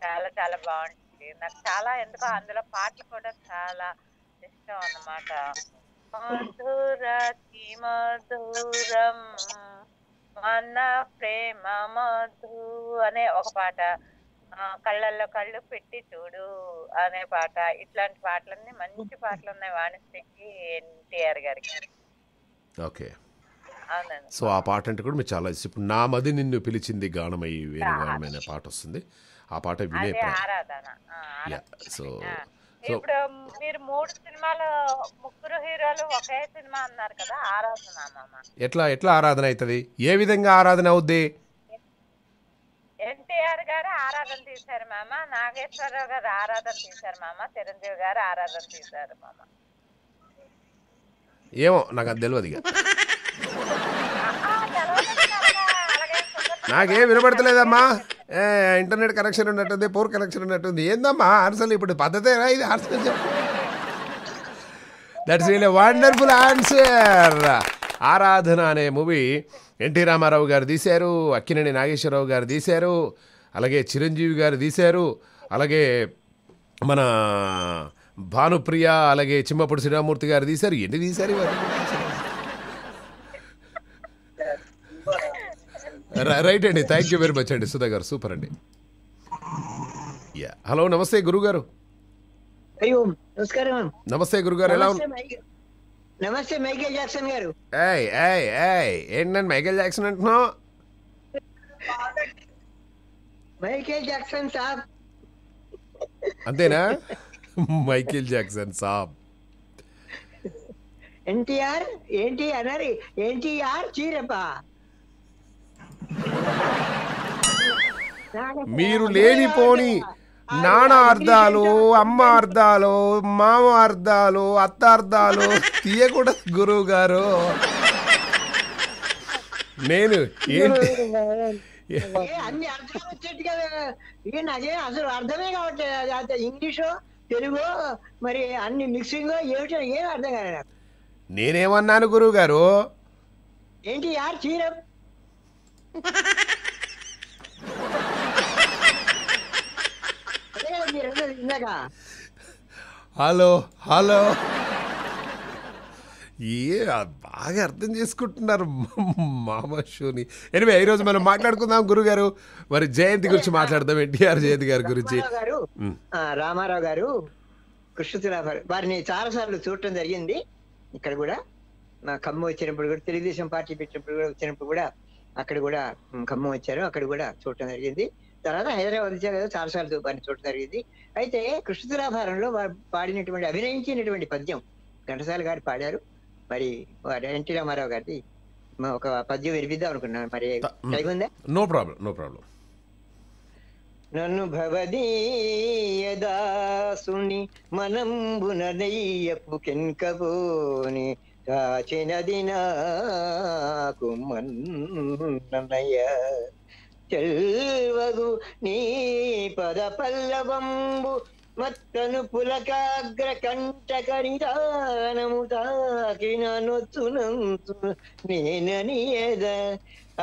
[SPEAKER 6] చాలా చాలా బాగుంటుంది నాకు చాలా ఎందుకో అందులో పాటలు కూడా చాలా ఇష్టం అన్నమాట మధురతి మధురం మన ప్రేమ మధు అనే ఒక పాట కళ్ళల్లో కళ్ళు పెట్టి చూడు అనే పాట ఇట్లాంటి పాటలన్నీ మంచి పాటలు ఉన్నాయి వాణిజ్యకి ఎన్టీఆర్ గారికి ఓకే సో
[SPEAKER 1] ఆ పాట అంటే కూడా మీరు చాలా ఇష్టం నా మది నిన్ను పిలిచింది గానమై వేరు గానమైన పాట వస్తుంది ఆ పాట వినే సో ఇప్పుడు
[SPEAKER 6] మీరు మూడు సినిమాలు ముగ్గురు హీరోలు ఒకే సినిమా అన్నారు కదా
[SPEAKER 1] ఆరాధన ఎట్లా ఎట్లా ఆరాధన అవుతుంది ఏ విధంగా ఆరాధన అవుద్ది
[SPEAKER 6] ఎన్టీఆర్ గారు ఆరాధన తీశారు మామ నాగేశ్వరరావు గారు ఆరాధన తీశారు మామ చిరంజీవి గారు ఆరాధన తీశారు మామ
[SPEAKER 1] ఏమో నాకు అది తెలియదు నాకేం వినపడతలేదమ్మా ఇంటర్నెట్ కనెక్షన్ ఉన్నట్టుంది పోర్ కనెక్షన్ ఉన్నట్టుంది ఏందమ్మా ఆన్సర్లు ఇప్పుడు పద్ధతేనా ఇది answer that's real wonderful answer Aradhana అనే మూవీ ఎన్టీ రామారావు గారు తీశారు అక్కినేని నాగేశ్వరరావు గారు తీశారు అలాగే చిరంజీవి గారు తీశారు అలాగే మన భానుప్రియ అలాగే చిమ్మపూడి శ్రీరామూర్తి గారు తీశారు ఎన్ని తీశారు రైట్ అండి థ్యాంక్ యూ వెరీ మచ్ అండి సుధా గారు సూపర్ అండి హలో నమస్తే గురువు గారు నమస్కారం నమస్తే గారు ఎలా నమస్తే మైకేల్ జాక్సన్ గారు ఏంటండి మైకేల్ జాక్సన్ అంటున్నావు
[SPEAKER 7] మైకేల్ జాక్సన్ సాబ్
[SPEAKER 1] అంతేనా మైకేల్ జాక్సన్ సాబ్
[SPEAKER 7] ఎన్టీఆర్ ఏంటి అనరి ఎన్టీఆర్ చీరప
[SPEAKER 1] మీరు లేనిపోని నాన్న అర్థాలు అమ్మ అర్థాలు మామ అర్థాలు అత్త అర్థాలు తీయకూడదు గురువు గారు నేను ఏంటి
[SPEAKER 7] అన్ని అర్థం వచ్చేట్టుగా ఈయన అదే అసలు అర్థమే కావట్లేదు ఇంగ్లీషు తెలుగు మరి అన్ని మిక్సింగ్ ఏమిటో ఏం అర్థం కాలేదు నాకు
[SPEAKER 1] నేనేమన్నాను గురువు గారు
[SPEAKER 7] ఏంటి యార్ చీర
[SPEAKER 1] హలో హలో ఏ బాగా అర్థం చేసుకుంటున్నారు మామ షోని ఎనివే ఈ రోజు మనం మాట్లాడుకుందాం గురువు గారు మరి జయంతి గురించి మాట్లాడదాం ఎన్టీఆర్ జయంతి గారి గురించి
[SPEAKER 7] రామారావు గారు కృష్ణతులాభారు వారిని చాలా సార్లు చూడటం జరిగింది ఇక్కడ కూడా నా ఖమ్మం వచ్చినప్పుడు కూడా తెలుగుదేశం పార్టీ పెట్టినప్పుడు కూడా వచ్చినప్పుడు కూడా అక్కడ కూడా ఖమ్మం వచ్చారు అక్కడ కూడా చూడటం జరిగింది తర్వాత హైదరాబాద్ వచ్చారు కదా చాలా సార్లు వారిని చూడటం జరిగింది అయితే కృష్ణతులాభారంలో వారు పాడినటువంటి అభినయించినటువంటి పద్యం ఘంటసాల గారు పాడారు మరి ఎన్టీ రామారావు గారిది ఒక పద్యం వినిపిద్దాం అనుకున్నాను మరి టైం
[SPEAKER 1] ఉందా నో ప్రాబ్లం నో ప్రాబ్లం
[SPEAKER 7] నన్ను భవదీయదాసుని మనంబున నెయ్యపు కెన్కబోని కాచినది నాకు మన్నయ్య చెల్వగు నీ పద పల్లవంబు మత్తను పులకాగ్ర కంట తాకిన నేనని ఎద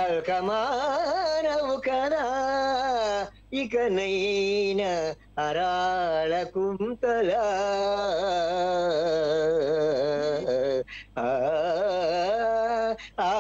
[SPEAKER 7] అల్కమానవు కదా ఇక నైన అరాళ కుంతల ఆ ఆ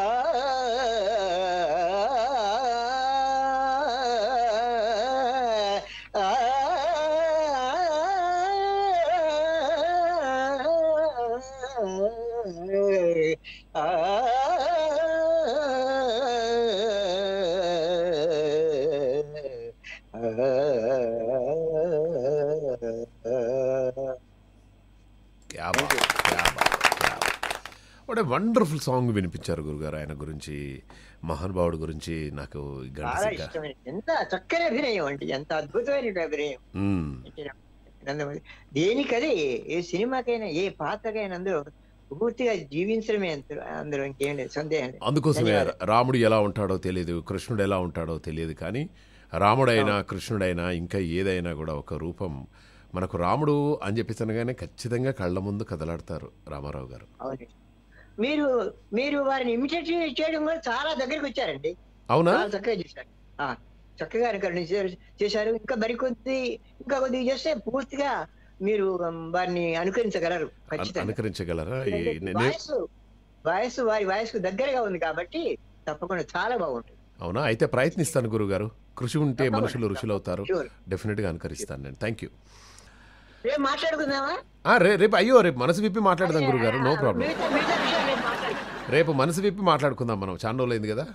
[SPEAKER 1] కూడా వండర్ఫుల్ సాంగ్ వినిపించారు గురుగారు ఆయన గురించి మహానుభావుడు గురించి నాకు ఇష్టమైన
[SPEAKER 7] ఎంత చక్కని అభినయం అంటే ఎంత అద్భుతమైన అభినయం దేనికది ఏ సినిమాకైనా ఏ పాత్రకైనా అందరూ పూర్తిగా జీవించడమే అందరూ ఇంకేం లేదు సందేహం అందుకోసమే
[SPEAKER 1] రాముడు ఎలా ఉంటాడో తెలియదు కృష్ణుడు ఎలా ఉంటాడో తెలియదు కానీ రాముడైనా కృష్ణుడైనా ఇంకా ఏదైనా కూడా ఒక రూపం మనకు రాముడు అని చెప్పేసి అనగానే ఖచ్చితంగా కళ్ళ ముందు కదలాడతారు రామారావు గారు
[SPEAKER 7] మీరు మీరు వారిని ఇమిటేట్ చేయడం కూడా చాలా దగ్గరికి వచ్చారండి అవునా చక్కగా చేశారు చక్కగా చేశారు ఇంకా మరికొద్ది ఇంకా కొద్ది చేస్తే పూర్తిగా మీరు వారిని అనుకరించగలరు
[SPEAKER 1] అనుకరించగలరా
[SPEAKER 7] వయసు వారి వయసుకు దగ్గరగా ఉంది కాబట్టి తప్పకుండా చాలా బాగుంటుంది
[SPEAKER 1] అవునా అయితే ప్రయత్నిస్తాను గురుగారు కృషి ఉంటే మనుషులు అవుతారు డెఫినెట్ గా అనుకరిస్తాను నేను థ్యాంక్ యూ
[SPEAKER 7] రేపు మాట్లాడుకుందామా
[SPEAKER 1] రేపు అయ్యో రేపు మనసు విప్పి మాట్లాడదాం గురుగారు నో ప్రాబ్లం రేపు మనసు విప్పి మాట్లాడుకుందాం మనం చాండోలు అయింది కదా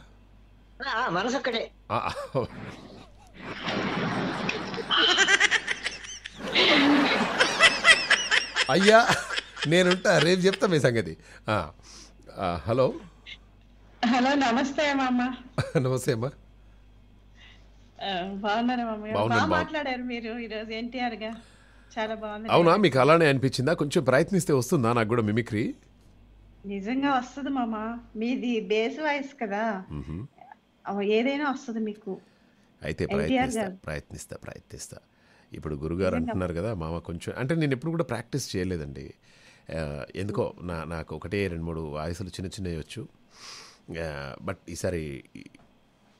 [SPEAKER 1] మనసు ఒక్కడే అయ్యా నేనుంటా రేపు చెప్తా మీ సంగతి హలో
[SPEAKER 5] హలో నమస్తే అమ్మా
[SPEAKER 1] నమస్తే అమ్మా
[SPEAKER 3] మాట్లాడారు మీరు ఈరోజు ఎన్టీఆర్ గా చాలా
[SPEAKER 7] అవునా
[SPEAKER 1] మీకు అలానే అనిపించిందా కొంచెం ప్రయత్నిస్తే వస్తుందా నాకు కూడా మిమిక్రీ
[SPEAKER 7] నిజంగా వస్తుంది మామా మీది బేస్ వాయిస్ కదా ఏదైనా
[SPEAKER 3] వస్తుంది మీకు
[SPEAKER 1] అయితే ప్రయత్నిస్తా ప్రయత్నిస్తా ప్రయత్నిస్తా ఇప్పుడు గురుగారు అంటున్నారు కదా మామ కొంచెం అంటే నేను ఎప్పుడు కూడా ప్రాక్టీస్ చేయలేదండి ఎందుకో నా నాకు ఒకటే రెండు మూడు వాయిసులు చిన్న చిన్నవి వచ్చు బట్ ఈసారి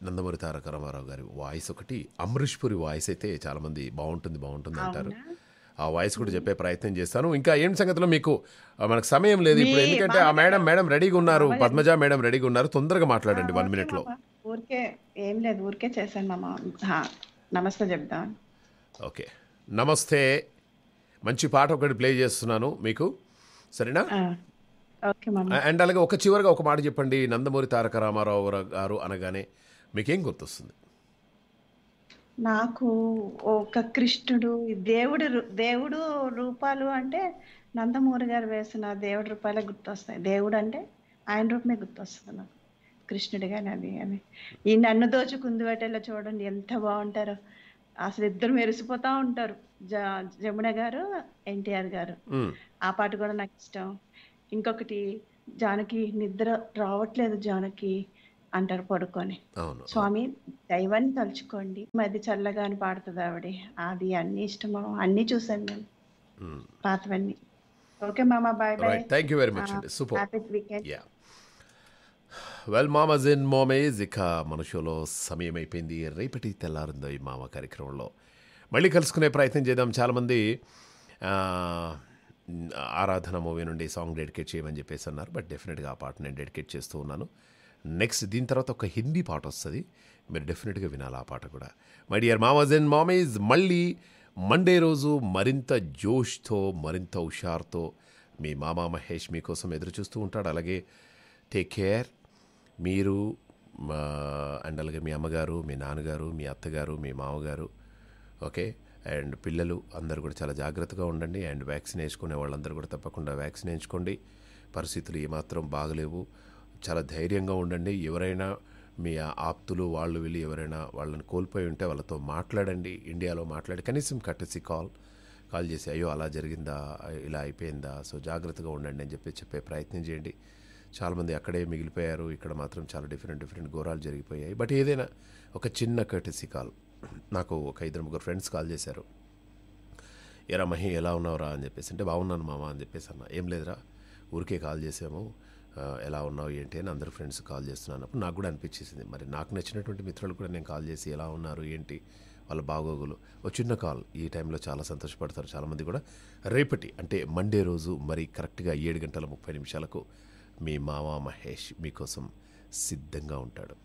[SPEAKER 1] నందమూరి తారక రామారావు గారి వాయిస్ ఒకటి అమృష్పురి వాయిస్ అయితే చాలామంది బాగుంటుంది బాగుంటుంది అంటారు ఆ వాయిస్ కూడా చెప్పే ప్రయత్నం చేస్తాను ఇంకా ఏం సంగతిలో మీకు మనకు సమయం లేదు ఇప్పుడు ఎందుకంటే ఆ మేడం మేడం రెడీగా ఉన్నారు పద్మజ మేడం రెడీగా ఉన్నారు తొందరగా మాట్లాడండి వన్ మినిట్ లో
[SPEAKER 5] ఊరికే
[SPEAKER 3] ఏం లేదు ఊరికే చేశాను మామ నమస్తే చెప్దాం
[SPEAKER 1] ఓకే నమస్తే మంచి పాట ఒకటి ప్లే చేస్తున్నాను మీకు సరేనా అండ్ అలాగే ఒక చివరిగా ఒక మాట చెప్పండి నందమూరి తారక రామారావు గారు అనగానే మీకేం గుర్తొస్తుంది
[SPEAKER 3] నాకు ఒక కృష్ణుడు దేవుడు దేవుడు రూపాలు అంటే నందమూరి గారు వేసిన దేవుడి రూపాయలే గుర్తొస్తాయి దేవుడు అంటే ఆయన రూపమే గుర్తొస్తుంది నాకు కృష్ణుడు కానీ అది అని ఈ నన్ను దోచుకుంది వాటిల్లో చూడండి ఎంత బాగుంటారో అసలు ఇద్దరు మెరిసిపోతా ఉంటారు జమున గారు ఎన్టీఆర్ గారు ఆ పాట కూడా నాకు ఇష్టం ఇంకొకటి జానకి నిద్ర రావట్లేదు జానకి అంటారు పడుకొని అవును స్వామి దైవాన్ని తలుచుకోండి మధ్య చల్లగా అని పాడుతుంది ఆవిడ అది అన్ని ఇష్టమో అన్ని చూసాం మేము పాతవన్నీ ఓకే మామ bye bye thank you very much super happy weekend
[SPEAKER 1] well మామజ్ ఇన్ మోమేజ్ ఇక షోలో సమయం అయిపోయింది రేపటి తెల్లారుందో ఈ మామ కార్యక్రమంలో మళ్ళీ కలుసుకునే ప్రయత్నం చేద్దాం చాలామంది ఆరాధన మూవీ నుండి సాంగ్ డెడికేట్ చేయమని చెప్పేసి అన్నారు బట్ డెఫినెట్గా ఆ పాట నేను డెడికేట్ చేస్తూ ఉన్నాను నెక్స్ట్ దీని తర్వాత ఒక హిందీ పాట వస్తుంది మీరు డెఫినెట్గా వినాలి ఆ పాట కూడా మై డియర్ మామాజ్ అండ్ మామేజ్ మళ్ళీ మండే రోజు మరింత జోష్తో మరింత హుషార్తో మీ మామ మహేష్ మీకోసం ఎదురు చూస్తూ ఉంటాడు అలాగే టేక్ కేర్ మీరు అండ్ అలాగే మీ అమ్మగారు మీ నాన్నగారు మీ అత్తగారు మీ మామగారు ఓకే అండ్ పిల్లలు అందరూ కూడా చాలా జాగ్రత్తగా ఉండండి అండ్ వ్యాక్సిన్ వేసుకునే వాళ్ళందరూ కూడా తప్పకుండా వ్యాక్సిన్ వేయించుకోండి పరిస్థితులు ఏమాత్రం బాగలేవు చాలా ధైర్యంగా ఉండండి ఎవరైనా మీ ఆప్తులు వాళ్ళు వెళ్ళి ఎవరైనా వాళ్ళని కోల్పోయి ఉంటే వాళ్ళతో మాట్లాడండి ఇండియాలో మాట్లాడి కనీసం కట్టేసి కాల్ కాల్ చేసి అయ్యో అలా జరిగిందా ఇలా అయిపోయిందా సో జాగ్రత్తగా ఉండండి అని చెప్పి చెప్పే ప్రయత్నం చేయండి చాలామంది అక్కడే మిగిలిపోయారు ఇక్కడ మాత్రం చాలా డిఫరెంట్ డిఫరెంట్ ఘోరాలు జరిగిపోయాయి బట్ ఏదైనా ఒక చిన్న కర్టసీ కాల్ నాకు ఒక ఇద్దరు ముగ్గురు ఫ్రెండ్స్ కాల్ చేశారు ఎరా మహి ఎలా ఉన్నావురా అని చెప్పేసి అంటే బాగున్నాను మామ అని చెప్పేసి అన్న ఏం లేదురా ఊరికే కాల్ చేసాము ఎలా ఉన్నావు ఏంటి అని అందరు ఫ్రెండ్స్ కాల్ చేస్తున్నాను నాకు కూడా అనిపించేసింది మరి నాకు నచ్చినటువంటి మిత్రులు కూడా నేను కాల్ చేసి ఎలా ఉన్నారు ఏంటి వాళ్ళ బాగోగులు ఒక చిన్న కాల్ ఈ టైంలో చాలా సంతోషపడతారు చాలామంది కూడా రేపటి అంటే మండే రోజు మరి కరెక్ట్గా ఏడు గంటల ముప్పై నిమిషాలకు మీ మామ మహేష్ మీకోసం సిద్ధంగా ఉంటాడు